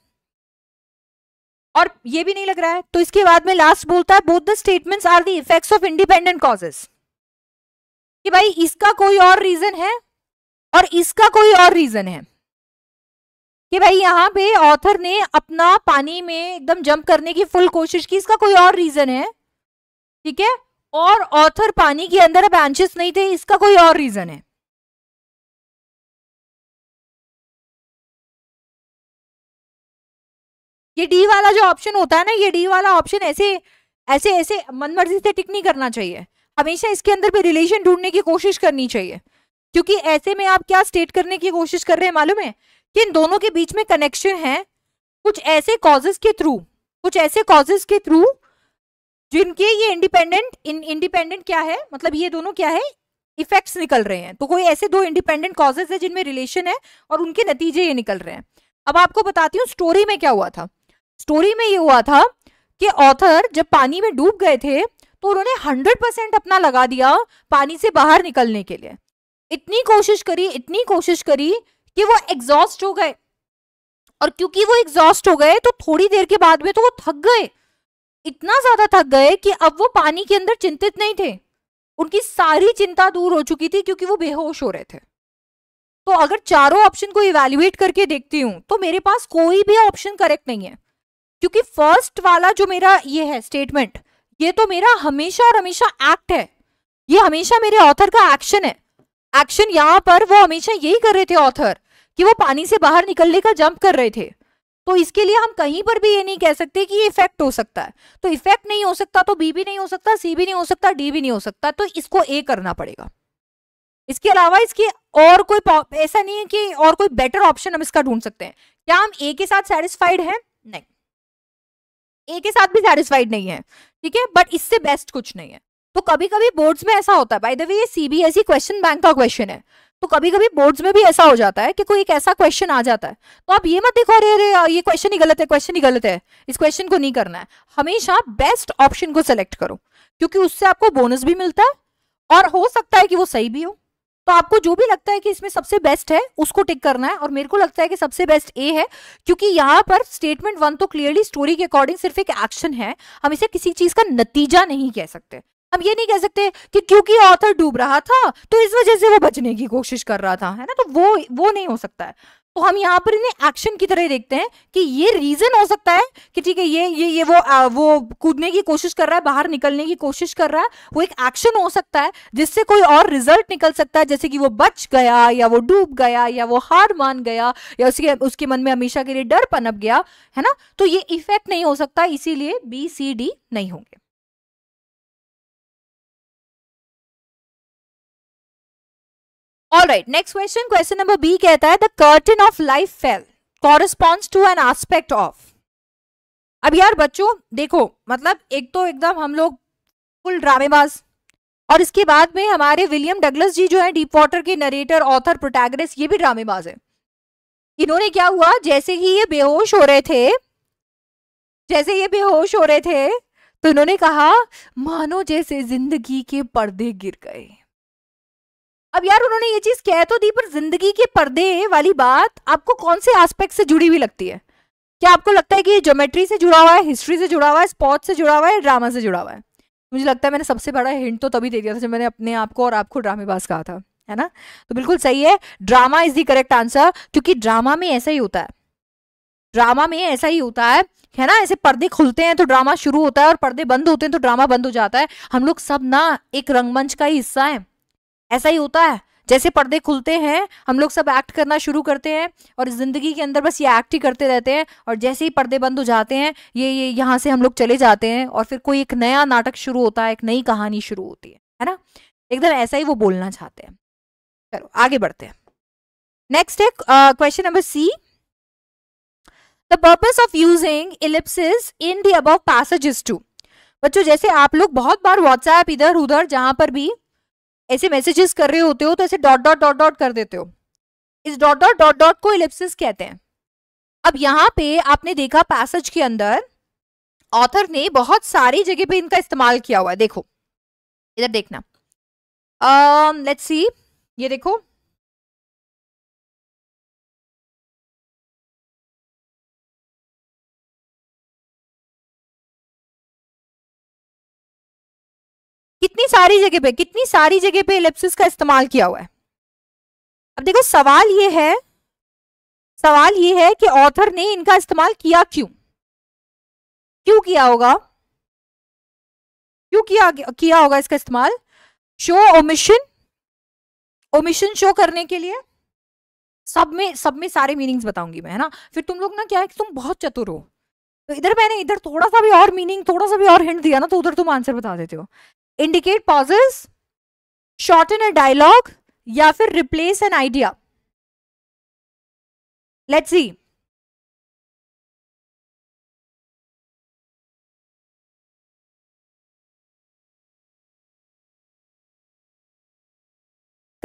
और ये भी नहीं लग रहा है तो इसके बाद में लास्ट बोलता है both the statements are the effects of independent causes कि भाई इसका कोई और रीजन है और इसका कोई और रीजन है कि भाई यहाँ पे ऑथर ने अपना पानी में एकदम जंप करने की फुल कोशिश की इसका कोई और रीजन है ठीक है और ऑथर पानी के अंदर अब एंशियस नहीं थे इसका कोई और रीजन है ये डी वाला जो ऑप्शन होता है ना ये डी वाला ऑप्शन ऐसे ऐसे ऐसे मनमर्जी से टिक नहीं करना चाहिए हमेशा इसके अंदर भी रिलेशन ढूंढने की कोशिश करनी चाहिए क्योंकि ऐसे में आप क्या स्टेट करने की कोशिश कर रहे हैं मालूम है कि इन दोनों के बीच में कनेक्शन है कुछ ऐसे कॉजेज के थ्रू कुछ ऐसे कॉजेज के थ्रू जिनके ये इंडिपेंडेंट इन इंडिपेंडेंट क्या है मतलब ये दोनों क्या है इफेक्ट्स निकल रहे हैं तो कोई ऐसे दो इंडिपेंडेंट कॉजेज है जिनमें रिलेशन है और उनके नतीजे ये निकल रहे हैं अब आपको बताती हूँ स्टोरी में क्या हुआ था स्टोरी में ये हुआ था कि ऑथर जब पानी में डूब गए थे तो उन्होंने हंड्रेड परसेंट अपना लगा दिया पानी से बाहर निकलने के लिए इतनी कोशिश करी इतनी कोशिश करी कि वो एग्जॉस्ट हो गए और क्योंकि वो एग्जॉस्ट हो गए तो थोड़ी देर के बाद में तो वो थक गए इतना ज्यादा थक गए कि अब वो पानी के अंदर चिंतित नहीं थे उनकी सारी चिंता दूर हो चुकी थी क्योंकि वो बेहोश हो रहे थे तो अगर चारों ऑप्शन को इवेल्युएट करके देखती हूं तो मेरे पास कोई भी ऑप्शन करेक्ट नहीं है क्योंकि फर्स्ट वाला जो मेरा ये है स्टेटमेंट ये तो मेरा हमेशा और हमेशा एक्ट है ये हमेशा मेरे ऑथर का एक्शन है एक्शन यहाँ पर वो हमेशा यही कर रहे थे ऑथर कि वो पानी से बाहर निकलने का जंप कर रहे थे तो इसके लिए हम कहीं पर भी ये नहीं कह सकते कि ये इफेक्ट हो सकता है तो इफेक्ट नहीं हो सकता तो बी भी नहीं हो सकता सी भी नहीं हो सकता डी भी नहीं हो सकता तो इसको ए करना पड़ेगा इसके अलावा इसकी और कोई ऐसा नहीं है कि और कोई बेटर ऑप्शन हम इसका ढूंढ सकते हैं क्या हम ए के साथ सेटिस्फाइड हैं ए के साथ भी सेटिस्फाइड नहीं है ठीक है बट इससे बेस्ट कुछ नहीं है तो कभी कभी बोर्ड्स में ऐसा होता है बाय द वे ये सीबीएसई क्वेश्चन बैंक का क्वेश्चन है तो कभी कभी बोर्ड्स में भी ऐसा हो जाता है कि कोई एक ऐसा क्वेश्चन आ जाता है तो आप ये मत देखो अरे अरे ये क्वेश्चन ही गलत है क्वेश्चन ही गलत है इस क्वेश्चन को नहीं करना है हमेशा बेस्ट ऑप्शन को सेलेक्ट करो क्योंकि उससे आपको बोनस भी मिलता है और हो सकता है कि वो सही भी हो तो आपको जो भी लगता है कि इसमें सबसे बेस्ट है उसको टिक करना है और मेरे को लगता है कि सबसे बेस्ट ए है क्योंकि यहाँ पर स्टेटमेंट वन तो क्लियरली स्टोरी के अकॉर्डिंग सिर्फ एक एक्शन है हम इसे किसी चीज का नतीजा नहीं कह सकते हम ये नहीं कह सकते कि क्योंकि ऑथर डूब रहा था तो इस वजह से वो बचने की कोशिश कर रहा था है ना तो वो वो नहीं हो सकता है तो हम यहाँ पर इन्हें एक्शन की तरह देखते हैं कि ये रीजन हो सकता है कि ठीक है ये ये ये वो आ, वो कूदने की कोशिश कर रहा है बाहर निकलने की कोशिश कर रहा है वो एक एक्शन हो सकता है जिससे कोई और रिजल्ट निकल सकता है जैसे कि वो बच गया या वो डूब गया या वो हार मान गया या उसके उसके मन में हमेशा के लिए डर पनप गया है ना तो ये इफेक्ट नहीं हो सकता इसीलिए बी सी डी नहीं होंगे all right next question question number B कहता है the curtain of life fell corresponds to an aspect of अब यार बच्चों देखो मतलब एक तो एकदम हम लोग फुल ड्रामेबाज और इसके बाद में हमारे विलियम डगलस जी जो है डीप वॉटर के नरेटर ऑथर प्रोटैगनिस्ट ये भी ड्रामेबाज है इन्होंने क्या हुआ जैसे ही ये बेहोश हो रहे थे जैसे ये बेहोश हो रहे थे तो इन्होंने कहा मानो जैसे जिंदगी के पर्दे गिर गए अब यार उन्होंने ये चीज कह तो दी पर जिंदगी के पर्दे वाली बात आपको कौन से एस्पेक्ट से जुड़ी हुई लगती है क्या आपको लगता है कि ये ज्योमेट्री से जुड़ा हुआ है हिस्ट्री से जुड़ा हुआ है स्पोर्ट्स से जुड़ा हुआ है ड्रामा से जुड़ा हुआ है मुझे लगता है मैंने सबसे बड़ा हिंट तो तभी दे दिया था जब मैंने अपने आप को और आपको ड्रामेबाज कहा था है ना तो बिल्कुल सही है drama is the correct answer क्योंकि ड्रामा में ऐसा ही होता है ड्रामा में ऐसा ही होता है है ना ऐसे पर्दे खुलते हैं तो ड्रामा शुरू होता है और पर्दे बंद होते हैं तो ड्रामा बंद हो जाता है हम लोग सब ना एक रंगमंच का ही हिस्सा है ऐसा ही होता है जैसे पर्दे खुलते हैं हम लोग सब एक्ट करना शुरू करते हैं और ज़िंदगी के अंदर बस ये एक्ट ही करते रहते हैं और जैसे ही पर्दे बंद हो जाते हैं ये ये यहाँ से हम लोग चले जाते हैं और फिर कोई एक नया नाटक शुरू होता है एक नई कहानी शुरू होती है है ना एकदम ऐसा ही वो बोलना चाहते हैं चलो आगे बढ़ते हैं नेक्स्ट है question number C the purpose of using ellipsis in the above passages to बच्चों जैसे आप लोग बहुत बार व्हाट्सएप इधर उधर जहां पर भी ऐसे मैसेजेस कर रहे होते हो तो ऐसे डॉट डॉट डॉट डॉट कर देते हो इस डॉट डॉट डॉट डॉट को इलिप्सिस कहते हैं अब यहाँ पे आपने देखा पैसेज के अंदर ऑथर ने बहुत सारी जगह पे इनका इस्तेमाल किया हुआ है देखो इधर देखना लेट्स uh, सी ये देखो कितनी सारी जगह पे कितनी सारी जगह पे इलेप्सिस का इस्तेमाल किया हुआ है अब देखो सवाल ये है सवाल ये है कि ऑथर ने इनका इस्तेमाल किया क्यों क्यों किया होगा क्यों किया किया होगा इसका इस्तेमाल शो ओमिशन ओमिशन शो करने के लिए सब में सब में सारे मीनिंग्स बताऊंगी मैं है ना फिर तुम लोग ना क्या है कि तुम बहुत चतुर हो तो इधर मैंने इधर थोड़ा सा भी और मीनिंग थोड़ा सा भी और हिंट दिया ना तो उधर तुम आंसर बता देते हो indicate pauses short in a dialogue या फिर replace an idea let's see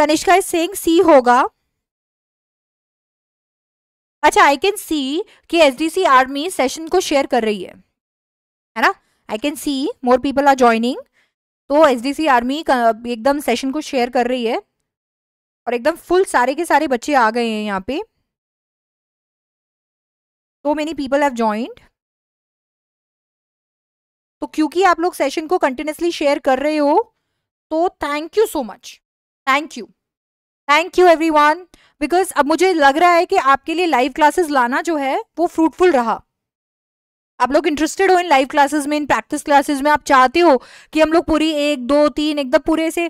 Kanishka is saying C होगा अच्छा आई कैन सी कि S D C army session को शेयर कर रही है है ना I can see more people are joining तो एस आर्मी एकदम सेशन को शेयर कर रही है और एकदम फुल सारे के सारे बच्चे आ गए हैं यहाँ पे तो मेनी पीपल हैव ज्वाइंट तो क्योंकि आप लोग सेशन को कंटिन्यूसली शेयर कर रहे हो तो thank you so much thank you thank you everyone because अब मुझे लग रहा है कि आपके लिए लाइव क्लासेस लाना जो है वो फ्रूटफुल रहा आप लोग इंटरेस्टेड हो इन लाइव क्लासेस में इन प्रैक्टिस क्लासेस में आप चाहते हो कि हम लोग पूरी एक दो तीन एकदम पूरे से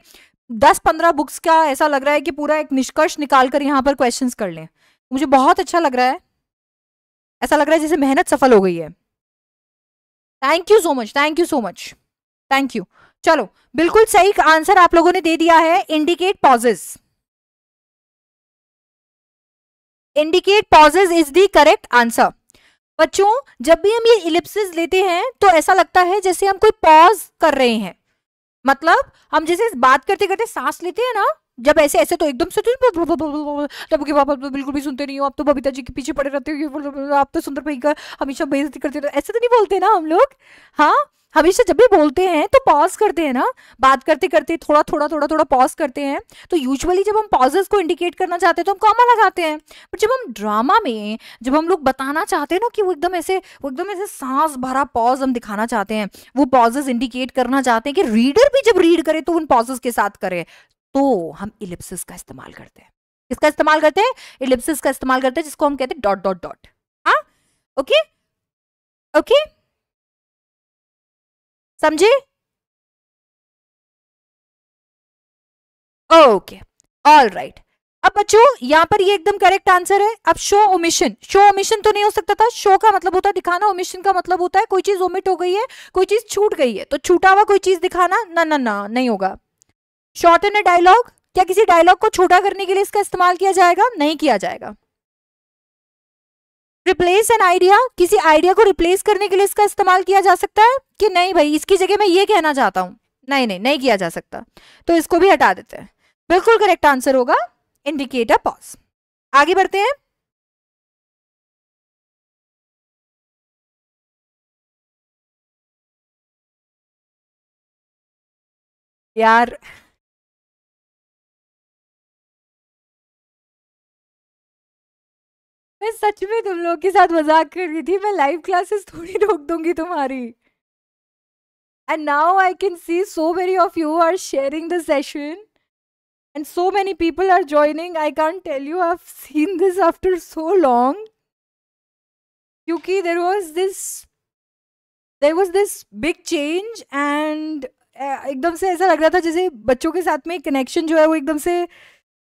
दस पंद्रह बुक्स का ऐसा लग रहा है कि पूरा एक निष्कर्ष निकाल कर यहाँ पर क्वेश्चन कर लें मुझे बहुत अच्छा लग रहा है ऐसा लग रहा है जैसे मेहनत सफल हो गई है thank you so much thank you so much thank you चलो बिल्कुल सही आंसर आप लोगों ने दे दिया है indicate pauses indicate pauses is the correct answer बच्चों जब भी हम ये इलिप्सिस लेते हैं तो ऐसा लगता है जैसे हम कोई पॉज कर रहे हैं मतलब हम जैसे बात करते करते सांस लेते हैं ना जब ऐसे ऐसे तो एकदम से तो (laughs) तो बिल्कुल भी सुनते नहीं हो आप तो बबीता जी के पीछे पड़े रहते हो आप तो सुंदर भाई का हमेशा बेइज्जती करते रहते ऐसे तो नहीं बोलते ना हम लोग हाँ हमेशा जब भी बोलते हैं तो पॉज करते हैं ना बात करते करते थोड़ा थोड़ा थोड़ा थोड़ा पॉज करते हैं तो यूजुअली जब हम पॉजेस को इंडिकेट करना चाहते हैं तो हम कॉमा लगाते हैं पर जब हम ड्रामा में जब हम लोग बताना चाहते हैं ना कि वो एकदम ऐसे वो एकदम ऐसे सांस भरा पॉज हम दिखाना चाहते हैं वो पॉजेस इंडिकेट करना चाहते हैं कि रीडर भी जब रीड करे तो उन पॉजेस के साथ करे तो हम इलिप्सिस का इस्तेमाल करते हैं किसका इस्तेमाल करते हैं इलिप्सिस का इस्तेमाल करते हैं जिसको हम कहते हैं डॉट डॉट डॉट हाँ ओके ओके समझे ओके ऑल राइट अब बच्चों यहां पर ये एकदम करेक्ट आंसर है अब शो ओमिशन शो ओमिशन तो नहीं हो सकता था शो का मतलब होता है दिखाना ओमिशन का मतलब होता है कोई चीज ओमिट हो गई है कोई चीज छूट गई है तो छूटा हुआ कोई चीज दिखाना ना ना ना नहीं होगा शॉर्ट एन ए डायलॉग क्या किसी डायलॉग को छोटा करने के लिए इसका इस्तेमाल किया जाएगा नहीं किया जाएगा रिप्लेस एन आइडिया किसी आइडिया को रिप्लेस करने के लिए इसका इस्तेमाल किया जा सकता है कि नहीं भाई इसकी जगह मैं ये कहना चाहता हूँ नहीं नहीं नहीं किया जा सकता तो इसको भी हटा देते हैं बिल्कुल करेक्ट आंसर होगा इंडिकेटर पॉज आगे बढ़ते हैं यार मैं सच में तुम लोग के साथ मजाक कर रही थी मैं लाइव क्लासेस थोड़ी रोक दूंगी तुम्हारी and now I can see so many of you are sharing the session and so many people are joining I can't tell you have seen this after so long क्योंकि there was this there was this big change and एकदम से ऐसा लग रहा था जैसे बच्चों के साथ में कनेक्शन जो है वो एकदम से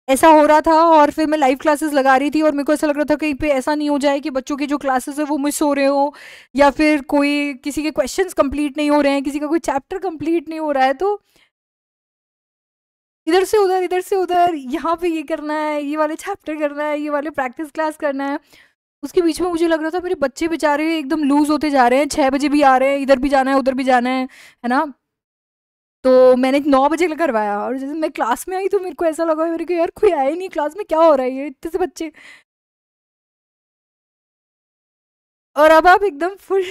ऐसा हो रहा था और फिर मैं लाइव क्लासेस लगा रही थी और मेरे को ऐसा लग रहा था कहीं पे ऐसा नहीं हो जाए कि बच्चों की जो क्लासेस है वो मिस हो रहे हो या फिर कोई किसी के क्वेश्चंस कंप्लीट नहीं हो रहे हैं किसी का कोई चैप्टर कंप्लीट नहीं हो रहा है तो इधर से उधर इधर से उधर यहाँ पे ये करना है ये वाले चैप्टर करना है ये वाले प्रैक्टिस क्लास करना है उसके बीच में मुझे लग रहा था मेरे बच्चे बेचारे एकदम लूज़ होते जा रहे हैं छः बजे भी आ रहे हैं इधर भी जाना है उधर भी जाना है है ना तो मैंने नौ बजे करवाया और जैसे मैं क्लास में आई तो मेरे को ऐसा लगा मेरे को यार कोई आया नहीं क्लास में क्या हो रहा है ये इतने से बच्चे और अब आप एकदम फुल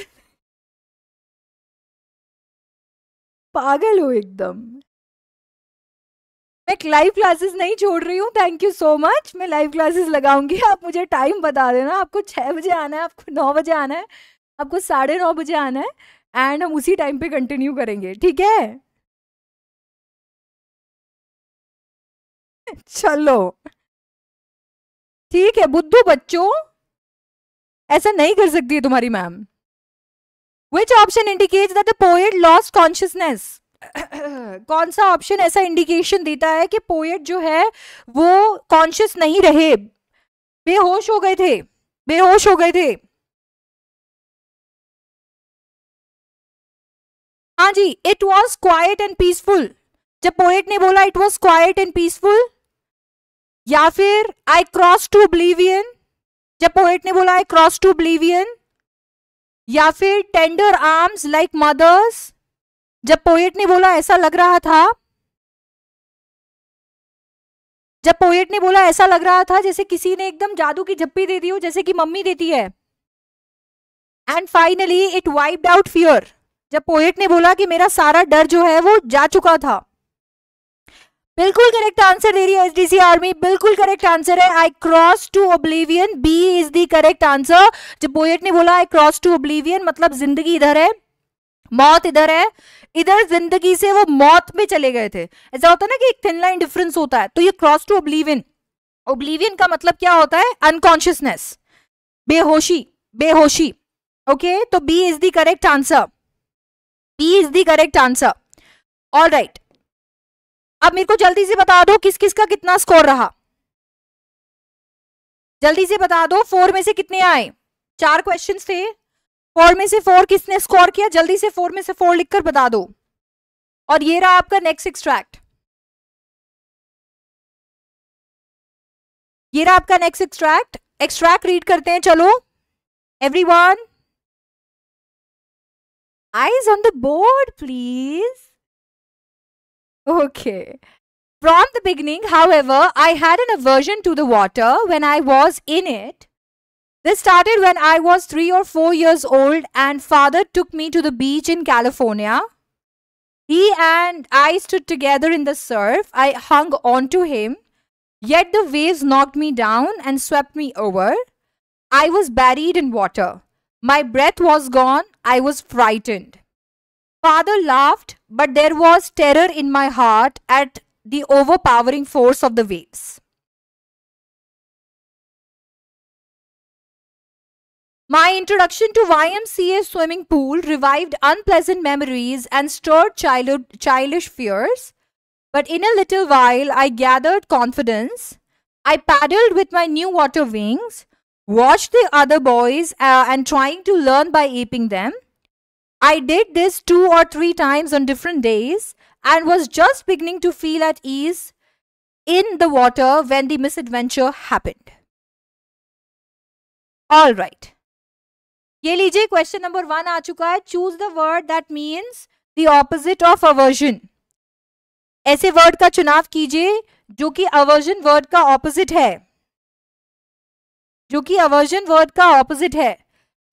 पागल हो एकदम मैं लाइव क्लासेस नहीं छोड़ रही हूँ थैंक यू सो मच मैं लाइव क्लासेस लगाऊंगी आप मुझे टाइम बता देना आपको छः बजे आना है आपको नौ बजे आना है आपको साढ़े नौ बजे आना है एंड हम उसी टाइम पे कंटिन्यू करेंगे ठीक है चलो ठीक है बुद्धू बच्चों ऐसा नहीं कर सकती है तुम्हारी ma'am which option indicate that the poet lost consciousness कौन सा ऑप्शन ऐसा इंडिकेशन देता है कि पोएट जो है वो कॉन्शियस नहीं रहे बेहोश हो गए थे बेहोश हो गए थे हाँ जी it was quiet and peaceful जब पोएट ने बोला it was quiet and peaceful या फिर आई क्रॉस टू ब्लीवियन जब पोएट ने बोला आई क्रॉस टू ब्लीवियन या फिर टेंडर आर्म्स लाइक मदर्स जब पोएट ने बोला ऐसा लग रहा था जब पोएट ने बोला ऐसा लग रहा था जैसे किसी ने एकदम जादू की झप्पी दे दी हो जैसे कि मम्मी देती है and finally it wiped out fear जब पोएट ने बोला कि मेरा सारा डर जो है वो जा चुका था बिल्कुल करेक्ट आंसर दे रही है एसडीसी आर्मी बिल्कुल करेक्ट आंसर है I cross to oblivion B is the correct answer जब बोएट ने बोला आई क्रॉस टू ओब्लिवियन मतलब जिंदगी इधर है मौत इधर है इधर जिंदगी से वो मौत में चले गए थे ऐसा होता है ना कि एक थिन लाइन डिफरेंस होता है तो ये क्रॉस टू ओब्लिवियन ओब्लिवियन का मतलब क्या होता है अनकॉन्शियसनेस बेहोशी बेहोशी ओके तो B is the correct answer B is the correct answer all right अब मेरे को जल्दी से बता दो किस किस का कितना स्कोर रहा जल्दी से बता दो फोर में से कितने आए चार क्वेश्चन थे फोर में से फोर किसने स्कोर किया जल्दी से फोर में से फोर लिखकर बता दो और ये रहा आपका नेक्स्ट एक्सट्रैक्ट ये रहा आपका नेक्स्ट एक्सट्रैक्ट एक्सट्रैक्ट रीड करते हैं चलो everyone eyes on the board please Okay. From the beginning, however, I had an aversion to the water when I was in it. This started when I was three or four years old, and father took me to the beach in California. He and I stood together in the surf. I hung on to him, yet the waves knocked me down and swept me over. I was buried in water. My breath was gone. I was frightened. Father laughed, but there was terror in my heart at the overpowering force of the waves. My introduction to YMCA swimming pool revived unpleasant memories and stirred childish fears. But in a little while, I gathered confidence. I paddled with my new water wings, watched the other boys uh, and trying to learn by aping them. I did this two or three times on different days and was just beginning to feel at ease in the water when the misadventure happened. All right. ये लीजिए question number one आ चुका है choose the word that means the opposite of aversion ऐसे word का चुनाव कीजिए जो कि अवर्जन वर्ड का ऑपोजिट है जो कि अवर्जन वर्ड का ऑपोजिट है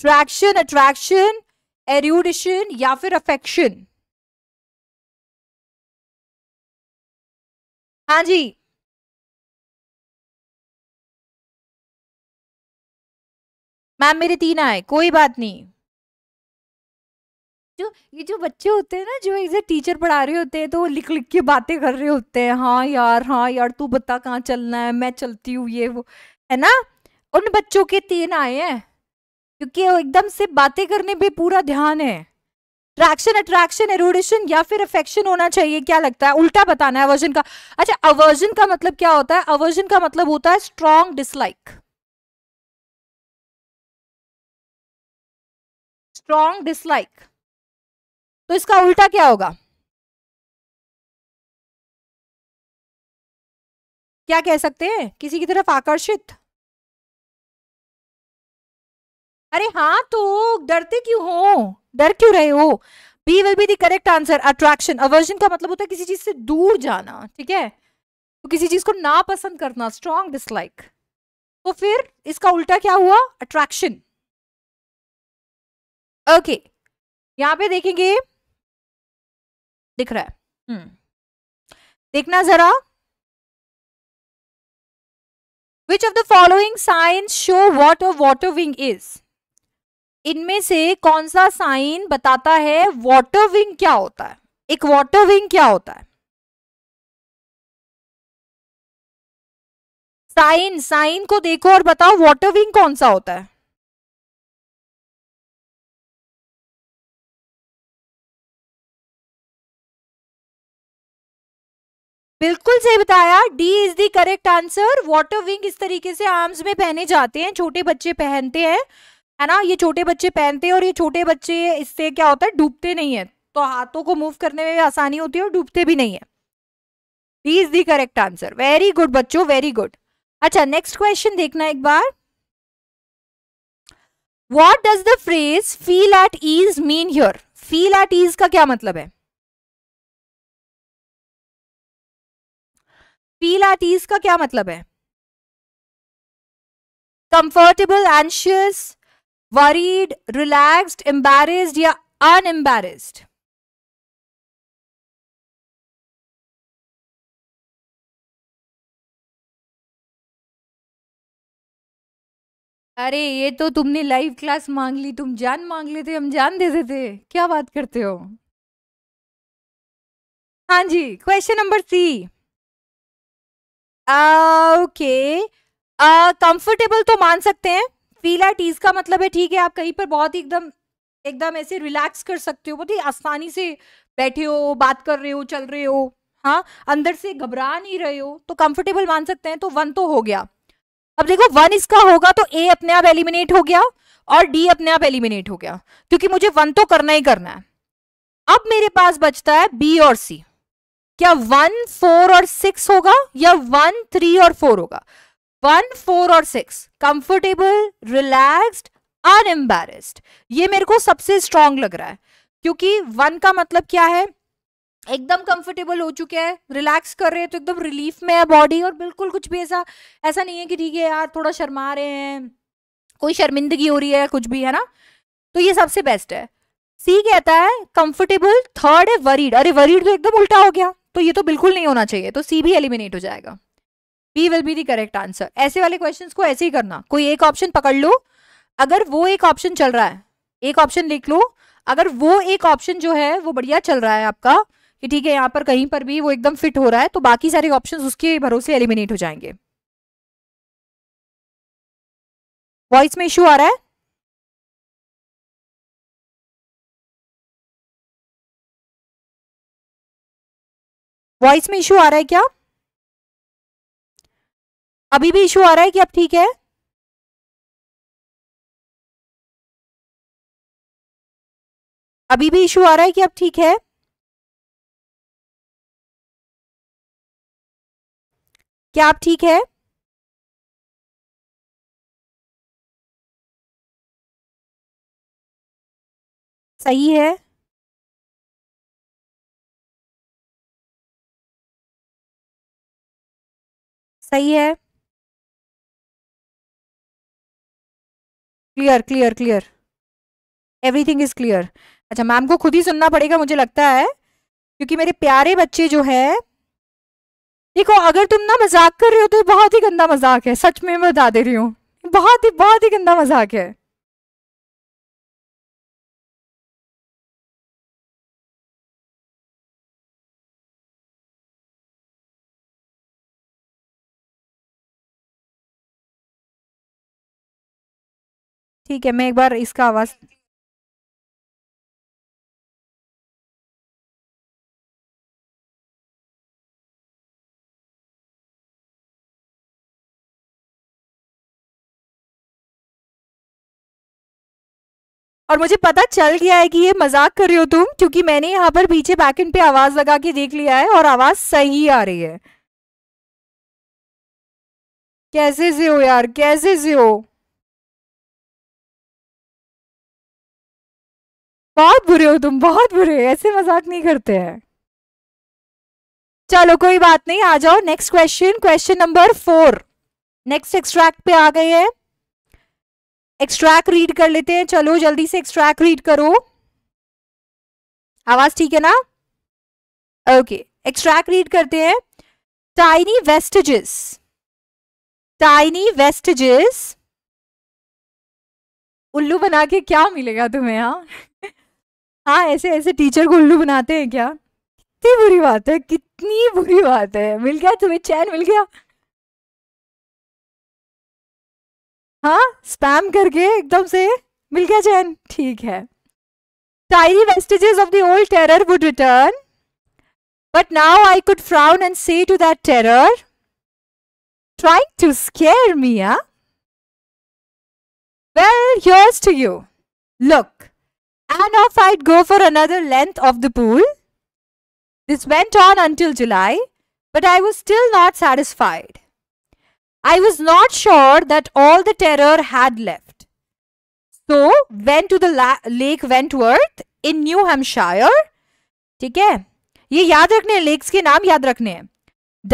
ट्रैक्शन अट्रैक्शन एरूडिशन या फिर अफेक्शन हाँ जी मैम मेरे तीन आए कोई बात नहीं जो ये जो बच्चे होते हैं ना जो एज टीचर पढ़ा रहे होते हैं तो लिख लिख के बातें कर रहे होते हैं हाँ यार हाँ यार तू बता कहाँ चलना है मैं चलती हूँ ये वो है ना उन बच्चों के तीन आए हैं क्योंकि एकदम से बातें करने पे पूरा ध्यान है ट्रैक्शन अट्रैक्शन एरोडेशन या फिर अफेक्शन होना चाहिए क्या लगता है उल्टा बताना है अवर्जन का अच्छा अवर्जन का मतलब क्या होता है अवर्जन का मतलब होता है स्ट्रॉन्ग डिसलाइक स्ट्रॉन्ग डिसलाइक तो इसका उल्टा क्या होगा क्या कह सकते हैं किसी की तरफ आकर्षित अरे हाँ तो डरते क्यों हो डर क्यों रहे हो B will be the correct answer attraction aversion का मतलब होता है किसी चीज से दूर जाना ठीक है तो किसी चीज को नापसंद करना स्ट्रॉन्ग डिसलाइक तो फिर इसका उल्टा क्या हुआ अट्रैक्शन ओके okay. यहां पे देखेंगे दिख रहा है hmm. देखना जरा which of the following signs show what a water wing is इनमें से कौन सा साइन बताता है वाटर विंग क्या होता है एक वाटर विंग क्या होता है साइन साइन को देखो और बताओ वाटर विंग कौन सा होता है बिल्कुल सही बताया D is the correct answer water wing इस तरीके से आर्म्स में पहने जाते हैं छोटे बच्चे पहनते हैं है ना ये छोटे बच्चे पहनते हैं और ये छोटे बच्चे इससे क्या होता है डूबते नहीं है तो हाथों को मूव करने में आसानी होती है और डूबते भी नहीं है D is the correct answer very good बच्चों वेरी गुड अच्छा नेक्स्ट क्वेश्चन देखना एक बार what does the phrase feel at ease mean your feel at ease का क्या मतलब है फील एट ईज का क्या मतलब है comfortable anxious worried relaxed embarrassed या अन अरे ये तो तुमने लाइव क्लास मांग ली तुम जान मांग लेते हम जान दे देते क्या बात करते हो हाँ जी question number C okay comfortable तो मान सकते हैं फील एट ईज का मतलब है ठीक है आप कहीं पर बहुत ही एकदम एकदम ऐसे रिलैक्स कर सकते हो बहुत ही आसानी से बैठे हो बात कर रहे हो चल रहे हो हाँ अंदर से घबरा नहीं रहे हो तो कंफर्टेबल मान सकते हैं तो वन तो हो गया अब देखो वन इसका होगा तो ए अपने आप एलिमिनेट हो गया और डी अपने आप एलिमिनेट हो गया क्योंकि मुझे वन तो करना ही करना है अब मेरे पास बचता है बी और सी क्या वन फोर और सिक्स होगा या वन थ्री और फोर होगा वन फोर और सिक्स कंफर्टेबल रिलैक्स्ड अनएम्बेस्ड ये मेरे को सबसे स्ट्रांग लग रहा है क्योंकि वन का मतलब क्या है एकदम कंफर्टेबल हो चुके हैं रिलैक्स कर रहे हैं तो एकदम रिलीफ में है बॉडी और बिल्कुल कुछ भी ऐसा ऐसा नहीं है कि ठीक है यार थोड़ा शर्मा रहे हैं कोई शर्मिंदगी हो रही है कुछ भी है ना तो ये सबसे बेस्ट है सी कहता है कंफर्टेबल थर्ड है वरीड अरे वरीड तो एकदम उल्टा हो गया तो ये तो बिल्कुल नहीं होना चाहिए तो सी भी एलिमिनेट हो जाएगा B will be the correct answer ऐसे वाले क्वेश्चन को ऐसे ही करना कोई एक ऑप्शन पकड़ लो अगर वो एक ऑप्शन चल रहा है एक ऑप्शन लिख लो अगर वो एक ऑप्शन जो है वो बढ़िया चल रहा है आपका कि ठीक है यहाँ पर कहीं पर भी वो एकदम फिट हो रहा है तो बाकी सारे ऑप्शन उसके भरोसे एलिमिनेट हो जाएंगे वॉइस में इश्यू आ रहा है वॉइस में इश्यू आ रहा है क्या अभी भी इशू आ रहा है कि अब ठीक है अभी भी इशू आ रहा है कि अब ठीक है क्या आप ठीक है सही है सही है clear clear clear everything is clear अच्छा मैम को खुद ही सुनना पड़ेगा मुझे लगता है क्योंकि मेरे प्यारे बच्चे जो है देखो अगर तुम ना मजाक कर रहे हो तो बहुत ही गंदा मजाक है सच में मैं बता दे रही हूँ बहुत ही बहुत ही गंदा मजाक है ठीक है मैं एक बार इसका आवाज़ और मुझे पता चल गया है कि ये मजाक कर रहे हो तुम क्योंकि मैंने यहाँ पर पीछे बैकेंड पे आवाज लगा के देख लिया है और आवाज सही आ रही है कैसे से हो यार कैसे से हो बहुत बुरे हो तुम बहुत बुरे ऐसे मजाक नहीं करते हैं चलो कोई बात नहीं आ जाओ next question question number four next extract पे आ गए हैं एक्सट्रैक्ट रीड कर लेते हैं चलो जल्दी से एक्सट्रैक्ट रीड करो आवाज ठीक है ना ओके एक्सट्रैक्ट रीड करते हैं टाइनी वेस्टेजेस टाइनी वेस्टेजेस उल्लू बना के क्या मिलेगा तुम्हें यहां हाँ ऐसे ऐसे टीचर को उल्लू बनाते हैं क्या कितनी बुरी बात है कितनी बुरी बात है मिल गया तुम्हें चैन मिल गया हाँ स्पैम करके एकदम से मिल गया चैन ठीक है tiny vestiges of the old terror would return but now I could frown and say to that terror trying to scare me ah well here's to you look and off I'd go for another length of the pool. This went on until July, but I was still not satisfied. I was not sure that all the terror had left. So went to the La Lake Wentworth in New Hampshire. ठीक है ये याद रखने हैं lakes के नाम याद रखने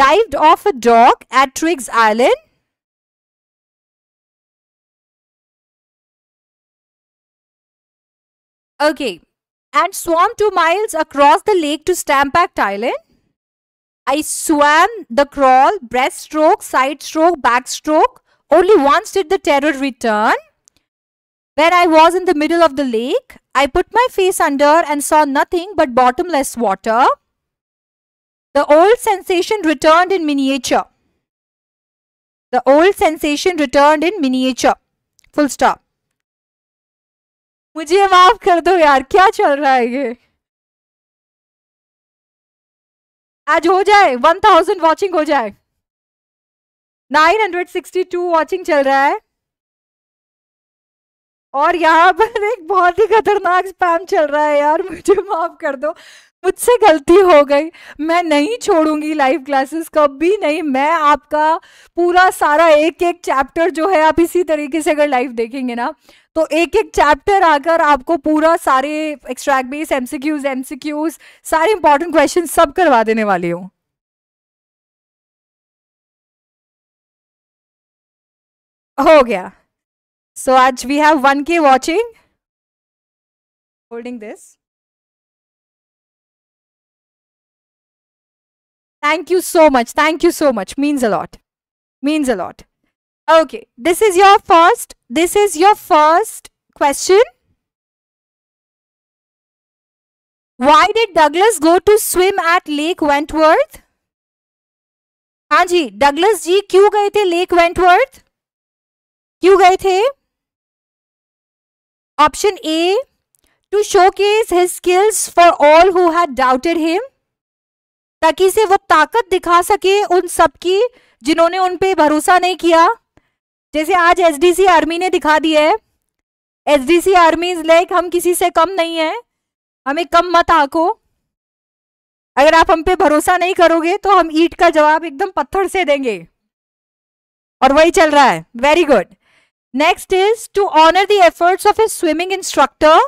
Dived off a dock at Triggs Island. Okay. And swam two miles across the lake to Stampact Island. I swam the crawl, breaststroke, side stroke, backstroke. Only once did the terror return. When I was in the middle of the lake, I put my face under and saw nothing but bottomless water. The old sensation returned in miniature. The old sensation returned in miniature. Full stop. मुझे माफ कर दो यार क्या चल रहा है ये आज हो जाए वन थाउजेंड वॉचिंग हो जाए nine hundred sixty two watching चल रहा है और यहाँ पर एक बहुत ही खतरनाक स्पैम चल रहा है यार मुझे माफ कर दो मुझसे गलती हो गई मैं नहीं छोड़ूंगी लाइव क्लासेस कभी नहीं मैं आपका पूरा सारा एक एक चैप्टर जो है आप इसी तरीके से अगर लाइव देखेंगे ना तो एक एक चैप्टर आकर आपको पूरा सारे एक्सट्रैक्ट बेस एमसीक्यूज एमसीक्यूज सारे इंपॉर्टेंट क्वेश्चन सब करवा देने वाली हूँ हो गया सो आज we have one K watching holding this thank you so much thank you so much means a lot means a lot Okay, this is your first, this is your first question. Why did Douglas go to swim at Lake Wentworth? हाँ जी Douglas जी क्यों गए थे lake Wentworth क्यों गए थे option A to showcase his skills for all who had doubted him ताकि से वो ताकत दिखा सके उन सब की जिन्होंने उन पे भरोसा नहीं किया जैसे आज एसडीसी आर्मी ने दिखा दिया है एसडीसी आर्मी इज लाइक हम किसी से कम नहीं है हमें कम मत आको अगर आप हम पे भरोसा नहीं करोगे तो हम ईट का जवाब एकदम पत्थर से देंगे और वही चल रहा है very good next is to honour the efforts of a swimming instructor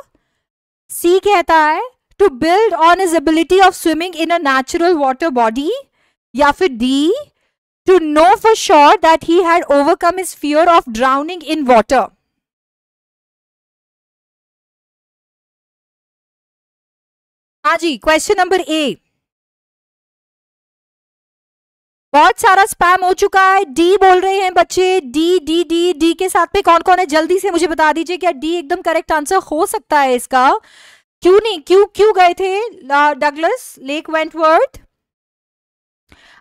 C कहता है to build on his ability of swimming in a natural water body या फिर D to know for sure that he had overcome his fear of drowning in water. हाँ जी question number A बहुत सारा spam हो चुका है D बोल रहे हैं बच्चे डी डी डी डी के साथ पे कौन कौन है जल्दी से मुझे बता दीजिए क्या डी एकदम करेक्ट आंसर हो सकता है इसका क्यों नहीं क्यों क्यों गए थे डगलस लेक वेंटवर्थ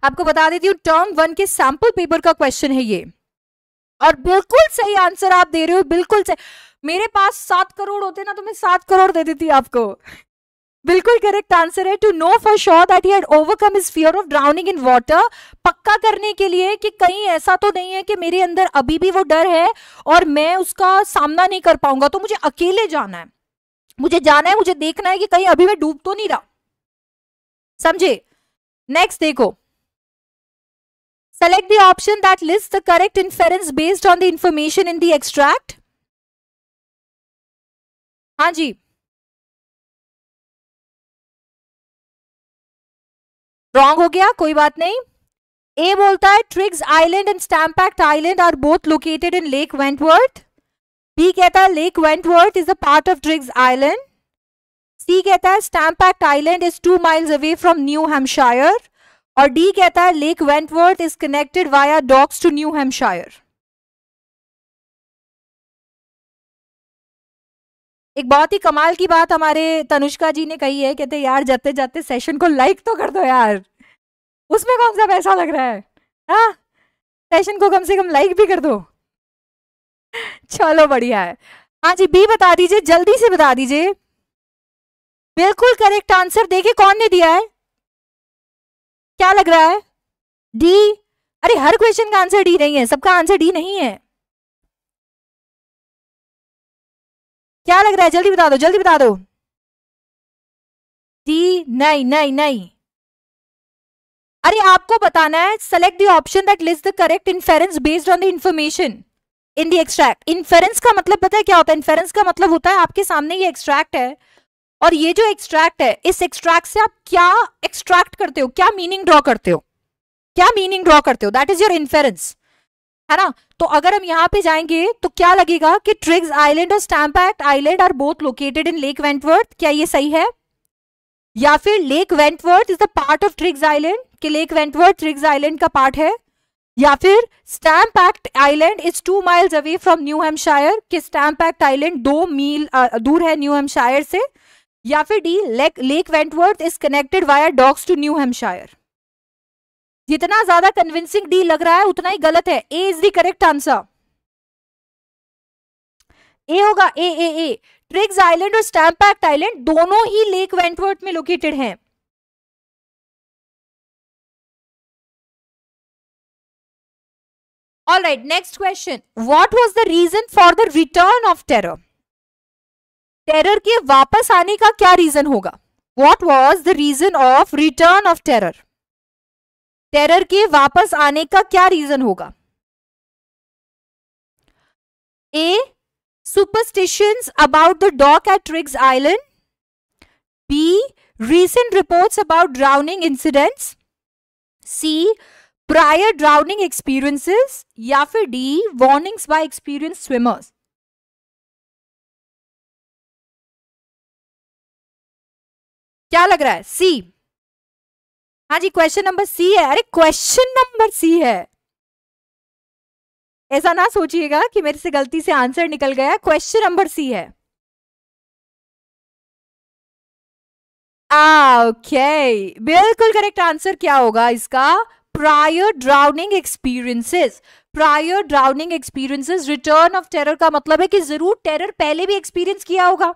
आपको बता देती हूँ टर्म वन के सैंपल पेपर का क्वेश्चन है ये और बिल्कुल सही आंसर आप दे रहे हो बिल्कुल सही मेरे पास सात करोड़ होते ना तो मैं सात करोड़ दे देती आपको बिल्कुल करेक्ट आंसर है to know for sure that he had overcome his fear of drowning in water पक्का करने के लिए कि कहीं ऐसा तो नहीं है कि मेरे अंदर अभी भी वो डर है और मैं उसका सामना नहीं कर पाऊंगा तो मुझे अकेले जाना है मुझे जाना है मुझे देखना है कि कहीं अभी मैं डूब तो नहीं रहा समझे नेक्स्ट देखो Select the option that lists the correct inference based on the information in the extract. Anji. Wrong ho gaya, koi baat nahi. A bolta hai, Triggs Island and Stampact Island are both located in Lake Wentworth. B kehta hai, Lake Wentworth is a part of Triggs Island. C kehta hai, Stampact Island is 2 miles away from New Hampshire. और D कहता है lake Wentworth is connected via docks to New Hampshire एक बहुत ही कमाल की बात हमारे तनुष्का जी ने कही है कहते यार जाते जाते सेशन को लाइक तो कर दो यार उसमें कौन सा पैसा लग रहा है हाँ सेशन को कम से कम लाइक भी कर दो चलो बढ़िया है हाँ जी बी बता दीजिए जल्दी से बता दीजिए बिल्कुल करेक्ट आंसर देखिए कौन ने दिया है क्या लग रहा है डी अरे हर क्वेश्चन का आंसर डी नहीं है सबका आंसर डी नहीं है क्या लग रहा है जल्दी बता दो जल्दी बता दो डी नहीं नहीं नहीं अरे आपको बताना है select the option that list the correct inference based on the information in the extract inference का मतलब पता है क्या होता है इन्फेरेंस का मतलब होता है आपके सामने ये एक्सट्रैक्ट है और ये जो एक्सट्रैक्ट है इस एक्सट्रैक्ट से आप क्या एक्सट्रैक्ट करते हो क्या मीनिंग ड्रॉ करते हो क्या मीनिंग ड्रॉ करते हो दैट इज योर इन्फेरेंस है ना तो अगर हम यहाँ पे जाएंगे तो क्या लगेगा कि ट्रिग्स आइलैंड और Act Island are both located in lake Wentworth क्या ये सही है या फिर lake Wentworth is the part of Triggs Island कि लेक वेंटवर्थ ट्रिग्स आइलैंड का पार्ट है या फिर Act Island is two miles away from New Hampshire कि एक्ट आइलैंड दो मील दूर है न्यू हेमशायर से या फिर D lake lake Wentworth is connected via docks to New Hampshire जितना ज्यादा कन्विंसिंग डी लग रहा है उतना ही गलत है A is the correct answer A होगा ए ए ए ट्रिग्स आइलैंड और स्टैम्पैक्ट आइलैंड दोनों ही लेक वेंटवर्थ में लोकेटेड हैं all right next question what was the reason for the return of terror terror के वापस आने का क्या रीजन होगा what was the reason of return of terror terror के वापस आने का क्या रीजन होगा A superstitions about the dock at Triggs Island B recent report about drowning incidents C prior drowning experiences या फिर D warnings bye experience swimmers क्या लग रहा है सी हाँ जी क्वेश्चन नंबर सी है अरे क्वेश्चन नंबर सी है ऐसा ना सोचिएगा कि मेरे से गलती से आंसर निकल गया क्वेश्चन नंबर सी है ओके ah, बिल्कुल करेक्ट आंसर क्या होगा इसका prior drowning experiences prior drowning experiences return of terror का मतलब है कि जरूर टेरर पहले भी एक्सपीरियंस किया होगा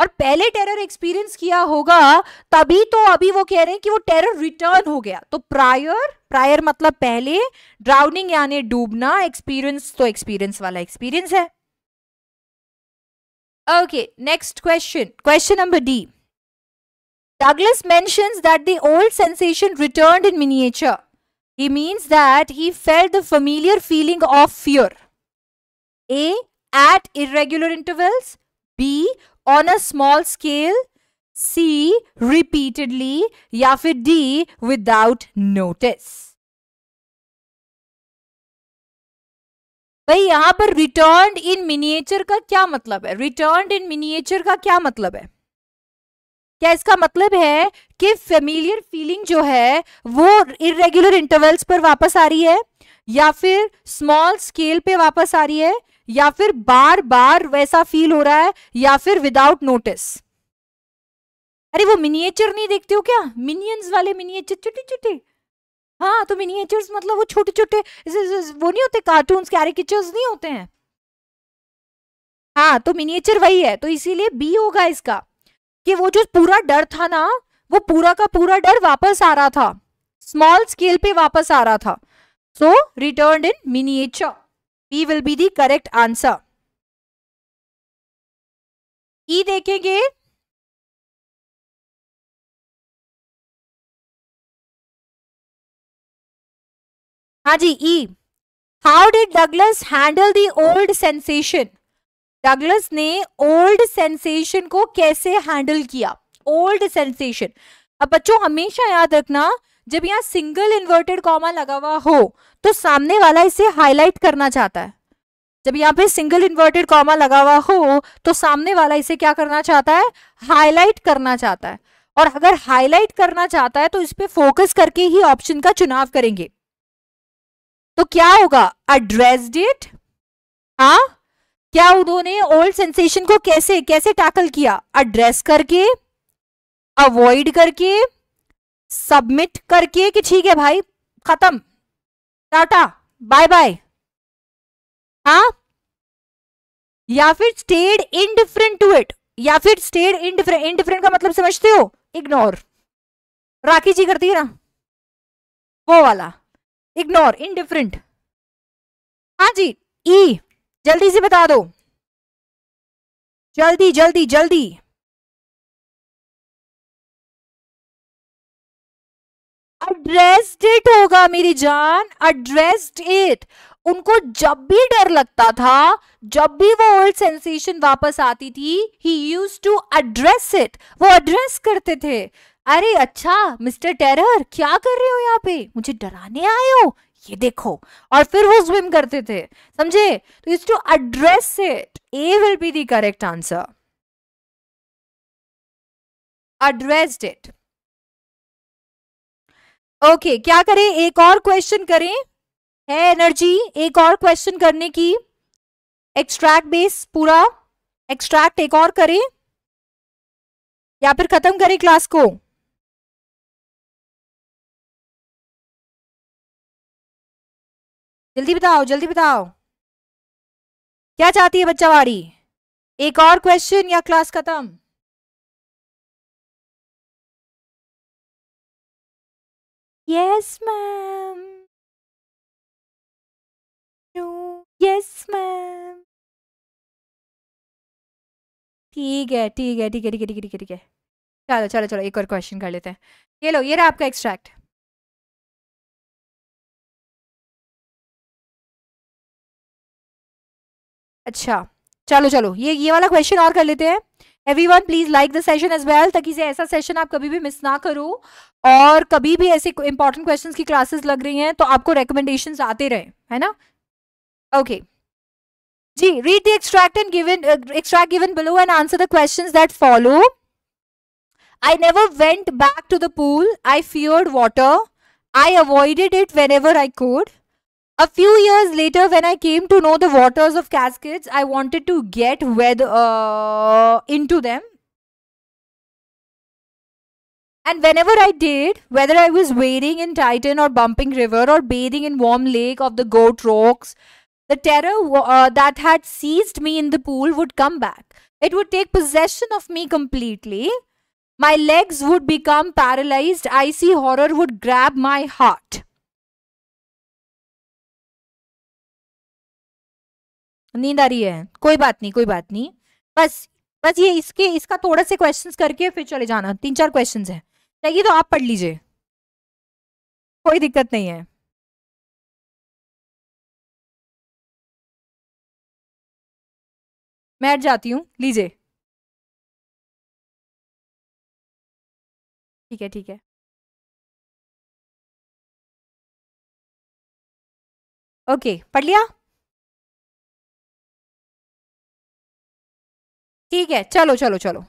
और पहले टेरर एक्सपीरियंस किया होगा तभी तो अभी वो कह रहे हैं कि वो टेरर रिटर्न हो गया तो प्रायर प्रायर मतलब पहले ड्राउनिंग यानी डूबना एक्सपीरियंस तो एक्सपीरियंस वाला एक्सपीरियंस है okay next question question number D Douglas mention old sensation return in miniature he means that he felt the familiar feeling of fear A at irregular intervals B on a small scale C repeatedly या फिर D without notice भाई यहां पर return in miniature का क्या मतलब है return in miniature का क्या मतलब है क्या इसका मतलब है कि फेमिलियर फीलिंग जो है वो इरेग्युलर इंटरवल्स पर वापस आ रही है या फिर स्मॉल स्केल पे वापस आ रही है या फिर बार बार वैसा फील हो रहा है या फिर विदाउट नोटिस अरे वो मिनिएचर नहीं देखते हो क्या मिनियंस वाले मिनिएचर छोटे छोटे हाँ तो मिनिएचर्स मतलब वो छोटे छोटे वो नहीं होते कार्टून कैरिकेचर्स नहीं होते हैं हाँ तो मिनिएचर वही है तो इसीलिए बी होगा इसका कि वो जो पूरा डर था ना वो पूरा का पूरा डर वापस आ रहा था स्मॉल स्केल पे वापस आ रहा था so return in miniature B will be the correct answer E देखेंगे हाँ जी E how did Douglas handle the old sensation Douglas ने ओल्ड सेंसेशन को कैसे हैंडल किया ओल्ड सेंसेशन अब बच्चों हमेशा याद रखना जब यहाँ सिंगल इन्वर्टेड कॉमा लगा हुआ हो तो सामने वाला इसे हाईलाइट करना चाहता है जब यहाँ पे सिंगल इन्वर्टेड कॉमा लगा हुआ हो तो सामने वाला इसे क्या करना चाहता है हाईलाइट करना चाहता है और अगर हाईलाइट करना चाहता है तो इस पर फोकस करके ही ऑप्शन का चुनाव करेंगे तो क्या होगा एड्रेस डेट हाँ क्या उन्होंने ओल्ड सेंसेशन को कैसे कैसे टैकल किया एड्रेस करके अवॉइड करके सबमिट करके कि ठीक है भाई खत्म टाटा बाय बाय हाँ या फिर stayed indifferent to it या फिर stayed indifferent indifferent का मतलब समझते हो इग्नोर राखी जी करती है ना वो वाला इग्नोर डिफरेंट हाँ जी ई e। जल्दी से बता दो जल्दी जल्दी जल्दी अड्रेस्ड इट होगा मेरी जान अड्रेस्ड इट उनको जब भी डर लगता था जब भी वो ओल्ड सेंसेशन वापस आती थी he used to address it वो अड्रेस करते थे अरे अच्छा मिस्टर टेरर क्या कर रहे हो यहाँ पे मुझे डराने आए हो ये देखो और फिर वो स्विम करते थे समझे तो used to address it A will be the correct answer addressed it okay okay, क्या करें एक और क्वेश्चन करें है एनर्जी एक और क्वेश्चन करने की एक्सट्रैक्ट बेस पूरा एक्सट्रैक्ट एक और करें या फिर खत्म करें क्लास को जल्दी बताओ जल्दी बताओ क्या चाहती है बच्चा वाड़ी एक और क्वेश्चन या क्लास खत्म Yes, ma'am. No, yes, ma'am. ठीक है ठीक है ठीक है ठीक है ठीक है ठीक है ठीक है चलो चलो चलो एक और क्वेश्चन कर लेते हैं ये लो ये रहा आपका एक्सट्रैक्ट अच्छा चलो चलो ये ये वाला क्वेश्चन और कर लेते हैं everyone please like the session as well ताकि से ऐसा सेशन आप कभी भी मिस ना करो और कभी भी ऐसे इंपॉर्टेंट क्वेश्चन की क्लासेस लग रही हैं तो आपको रिकमेंडेशन आते रहे है ना ओके okay. जी read the extract and given extract given below and answer the question that follow never went back to the pool I I water I avoided it whenever I could. A few years later, when I came to know the waters of Cascades, I wanted to get with, uh, into them. And whenever I did, whether I was wading in Titan or bumping river or bathing in warm lake of the goat rocks, the terror uh, that had seized me in the pool would come back. It would take possession of me completely. My legs would become paralyzed. Icy horror would grab my heart. नींद आ रही है कोई बात नहीं कोई बात नहीं बस बस ये इसके इसका थोड़ा से क्वेश्चन करके फिर चले जाना तीन चार क्वेश्चन है चाहिए तो आप पढ़ लीजिए कोई दिक्कत नहीं है मैं जाती हूँ लीजिए ठीक है ठीक है ओके पढ़ लिया ठीक है चलो चलो चलो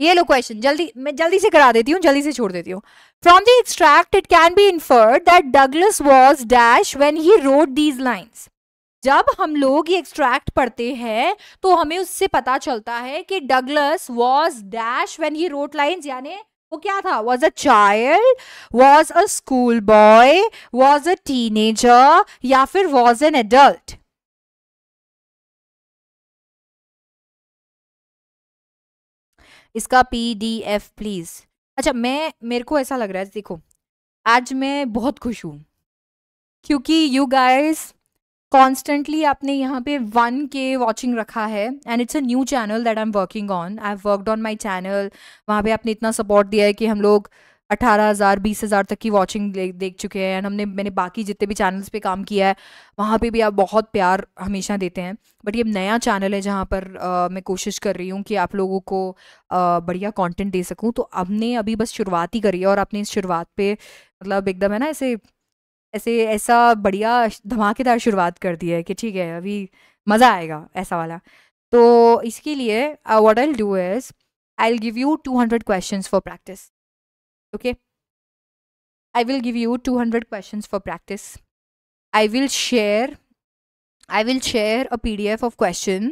ये लो क्वेश्चन जल्दी मैं जल्दी से करा देती हूँ जल्दी से छोड़ देती हूँ from the extract it can be inferred that Douglas was dash when he read these lines जब हम लोग ये एक्सट्रैक्ट पढ़ते हैं तो हमें उससे पता चलता है कि Douglas was dash when he read lines यानी वो क्या था was a child was a school boy was a teenager या फिर वॉज एन एडल्ट इसका पी डी एफ प्लीज़ अच्छा मैं मेरे को ऐसा लग रहा है देखो आज मैं बहुत खुश हूँ क्योंकि यू गाइस कॉन्स्टेंटली आपने यहाँ पे वन के वॉचिंग रखा है and it's a new channel that I am working on I have worked on my channel वहाँ पे आपने इतना सपोर्ट दिया है कि हम लोग अट्ठारह हज़ार बीस हज़ार तक की वॉचिंग देख चुके हैं एंड हमने मैंने बाकी जितने भी चैनल्स पे काम किया है वहाँ पे भी आप बहुत प्यार हमेशा देते हैं बट ये नया चैनल है जहाँ पर आ, मैं कोशिश कर रही हूँ कि आप लोगों को आ, बढ़िया कंटेंट दे सकूँ तो हमने अभी बस शुरुआत ही करी है और आपने इस शुरुआत पे मतलब एकदम है ना ऐसे ऐसे ऐसा बढ़िया धमाकेदार शुरुआत कर दी है कि ठीक है अभी मज़ा आएगा ऐसा वाला तो इसके लिए what I do is I give you two hundred question for practice okay i will give you 200 questions for practice i will share I will share a P D F of question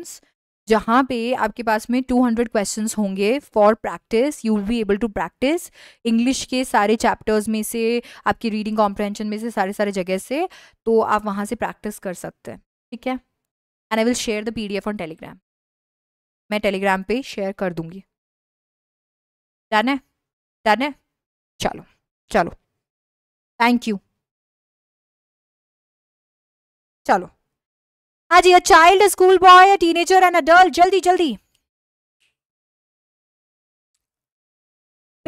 जहाँ पे आपके पास में 200 questions होंगे for practice you will be able to practice English के सारे chapters में से आपकी रीडिंग कॉम्प्रहेंशन में से सारे सारे जगह से तो आप वहाँ से प्रैक्टिस कर सकते हैं ठीक है and I will share the P D F on Telegram मैं टेलीग्राम पे शेयर कर दूंगी डन है डन है चलो चलो थैंक यू चलो हाँ जी a child school boy teenager and adult जल्दी जल्दी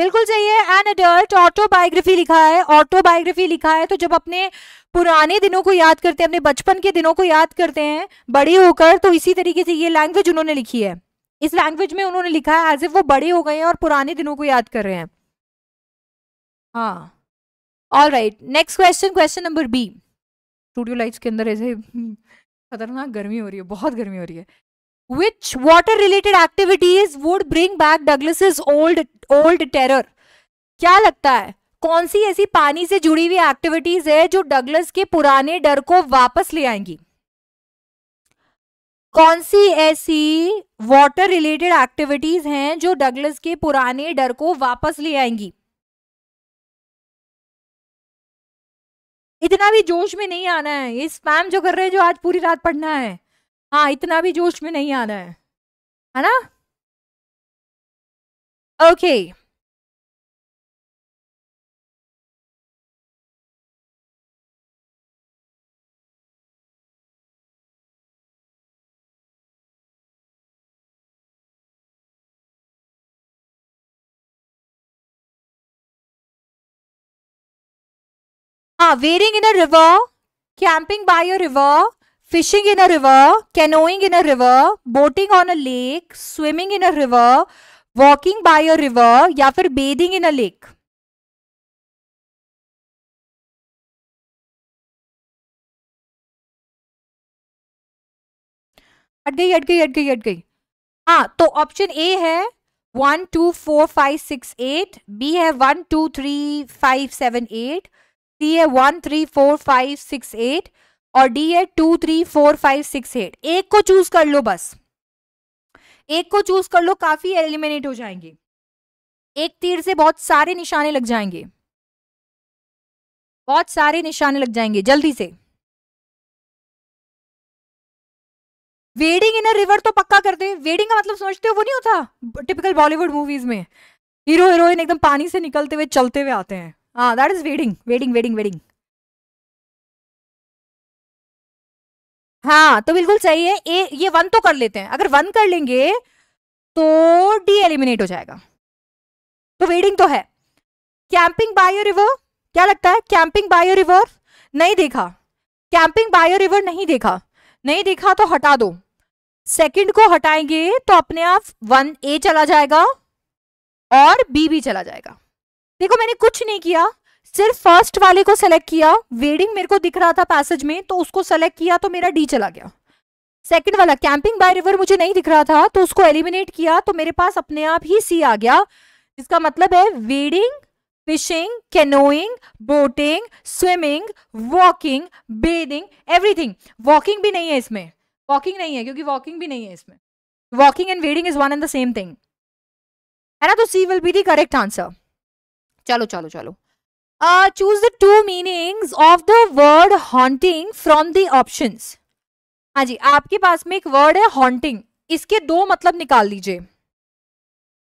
बिल्कुल सही है एन अडल्ट ऑटोबायोग्राफी लिखा है ऑटोबायोग्राफी लिखा है तो जब अपने पुराने दिनों को याद करते हैं अपने बचपन के दिनों को याद करते हैं बड़े होकर तो इसी तरीके से ये लैंग्वेज उन्होंने लिखी है इस लैंग्वेज में उन्होंने लिखा है एज इफ वो बड़े हो गए हैं और पुराने दिनों को याद कर रहे हैं हाँ all right next question question number B studio lights के अंदर ऐसे खतरनाक गर्मी हो रही है बहुत गर्मी हो रही है which water related activities would bring back douglas's old old terror क्या लगता है कौन सी ऐसी पानी से जुड़ी हुई एक्टिविटीज है जो डगलस के पुराने डर को वापस ले आएंगी कौन सी ऐसी वाटर रिलेटेड एक्टिविटीज हैं जो डगलस के पुराने डर को वापस ले आएंगी इतना भी जोश में नहीं आना है ये स्पैम जो कर रहे हैं जो आज पूरी रात पढ़ना है हाँ इतना भी जोश में नहीं आना है है ना ओके okay. हाँ wading in a river camping by a river fishing in a river canoeing in a river boating on a lake swimming in a river walking by a river या फिर बेदिंग इन अ lake अट गई अट गई अट गई अट गई हाँ तो option A है one two four five six eight B है one two three five seven eight C है one three four five six eight और डी है two three four five six eight एक को चूज कर लो बस एक को चूज कर लो काफी एलिमिनेट हो जाएंगे एक तीर से बहुत सारे निशाने लग जाएंगे बहुत सारे निशाने लग जाएंगे जल्दी से वेडिंग इन अ रिवर तो पक्का कर दे वेडिंग का मतलब समझते हो वो नहीं होता टिपिकल बॉलीवुड मूवीज में हीरो हीरोइन एकदम पानी से निकलते हुए चलते हुए आते हैं हाँ that is wading wading wading wading हाँ तो बिल्कुल सही है ए ये वन तो कर लेते हैं अगर वन कर लेंगे तो डी एलिमिनेट हो जाएगा तो वेडिंग तो है कैंपिंग बायो रिवर क्या लगता है कैंपिंग बायो रिवर नहीं देखा कैंपिंग बायो रिवर नहीं देखा नहीं देखा तो हटा दो सेकंड को हटाएंगे तो अपने आप वन ए चला जाएगा और बी भी चला जाएगा देखो मैंने कुछ नहीं किया सिर्फ फर्स्ट वाले को सेलेक्ट किया वेडिंग मेरे को दिख रहा था पैसेज में तो उसको सेलेक्ट किया तो मेरा डी चला गया सेकंड वाला कैंपिंग बाय रिवर मुझे नहीं दिख रहा था तो उसको एलिमिनेट किया तो मेरे पास अपने आप ही सी आ गया इसका मतलब है wading fishing canoeing boating swimming walking bathing everything walking भी नहीं है इसमें वॉकिंग नहीं है क्योंकि वॉकिंग भी नहीं है इसमें walking and wading is one and the same thing है ना तो C will be the correct answer चलो चलो चलो choose the two meaning of the word haunting from the option हाँ जी आपके पास में एक वर्ड है हॉन्टिंग इसके दो मतलब निकाल दीजिए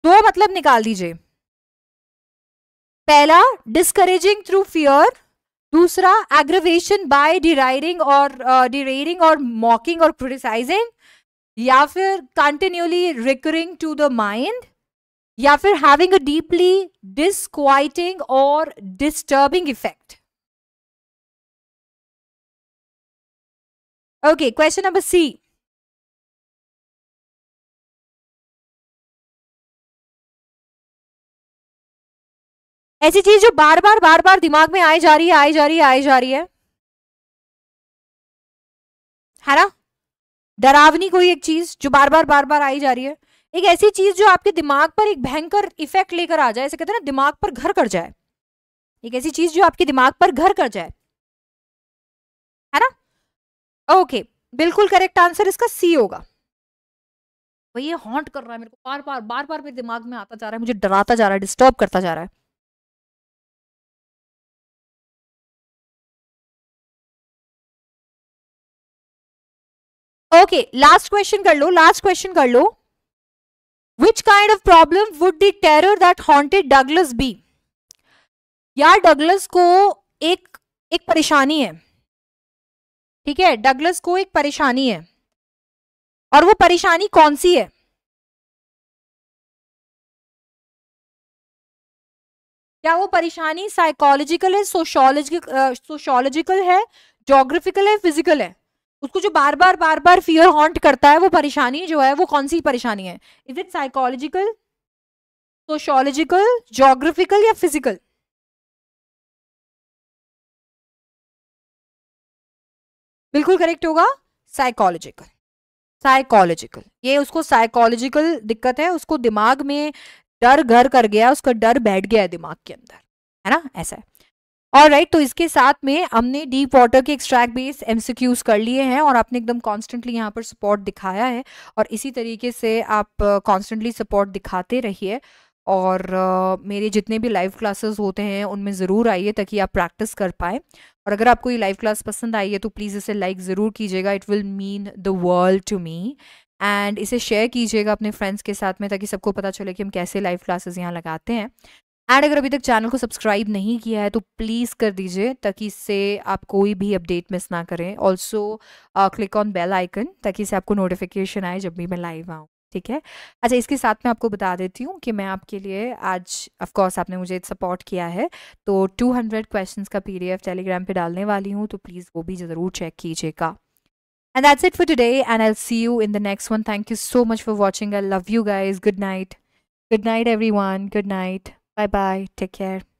दो मतलब निकाल दीजिए पहला डिस्करेजिंग थ्रू फियर दूसरा एग्रवेशन बाय डिराइडिंग और डिरेरिंग uh, और मॉकिंग और क्रिटिसाइजिंग या फिर continually recurring to the mind या फिर हैविंग अ डीपली डिसक्वाइटिंग और disturbing effect okay question number C ऐसी चीज जो बार बार बार बार दिमाग में आई जा रही है आई जा रही है आई जा रही है है ना डरावनी कोई एक चीज जो बार बार बार बार आई जा रही है एक ऐसी चीज जो आपके दिमाग पर एक भयंकर इफेक्ट लेकर आ जाए ऐसे कहते हैं ना दिमाग पर घर कर जाए एक ऐसी चीज जो आपके दिमाग पर घर कर जाए है ना ओके बिल्कुल करेक्ट आंसर इसका सी होगा ये हॉन्ट कर रहा है मेरे को बार बार बार बार मेरे दिमाग में आता जा रहा है मुझे डराता जा रहा है डिस्टर्ब करता जा रहा है ओके लास्ट क्वेश्चन कर लो लास्ट क्वेश्चन कर लो Which kind of problem would the terror that haunted Douglas be? यार डगलस को एक एक परेशानी है ठीक है डगलस को एक परेशानी है और वो परेशानी कौन सी है क्या वो परेशानी साइकोलॉजिकल है सोशोलॉजिकल सोशोलॉजिकल है जोग्राफिकल है फिजिकल है उसको जो बार बार बार बार फियर हॉन्ट करता है वो परेशानी जो है वो कौन सी परेशानी है is it psychological sociological geographical या फिजिकल बिल्कुल करेक्ट होगा साइकोलॉजिकल साइकोलॉजिकल ये उसको साइकोलॉजिकल दिक्कत है उसको दिमाग में डर घर कर गया उसका डर बैठ गया है दिमाग के अंदर है ना ऐसा है और राइट तो इसके साथ में हमने डीप वाटर के एक्सट्रैक्ट बेस एमसीक्यूज कर लिए हैं और आपने एकदम कॉन्स्टेंटली यहाँ पर सपोर्ट दिखाया है और इसी तरीके से आप कॉन्स्टेंटली सपोर्ट दिखाते रहिए और uh, मेरे जितने भी लाइव क्लासेस होते हैं उनमें ज़रूर आइए ताकि आप प्रैक्टिस कर पाएँ और अगर आपको ये लाइव क्लास पसंद आई है तो प्लीज़ इसे लाइक ज़रूर कीजिएगा it will mean the world to me and इसे शेयर कीजिएगा अपने फ्रेंड्स के साथ में ताकि सबको पता चले कि हम कैसे लाइव क्लासेस यहाँ लगाते हैं एंड अगर अभी तक चैनल को सब्सक्राइब नहीं किया है तो प्लीज़ कर दीजिए ताकि इससे आप कोई भी अपडेट मिस ना करें also click on bell icon ताकि इससे आपको नोटिफिकेशन आए जब भी मैं लाइव आऊँ ठीक है अच्छा इसके साथ मैं आपको बता देती हूँ कि मैं आपके लिए आज ऑफ कोर्स आपने मुझे सपोर्ट किया है तो 200 क्वेश्चंस का पीडीएफ टेलीग्राम पे डालने वाली हूँ तो प्लीज़ वो भी ज़रूर चेक कीजिएगा And that's it for and I I'll see you in the next one thank you so much for watching I love you guys good night good night every good night Bye bye. Take care.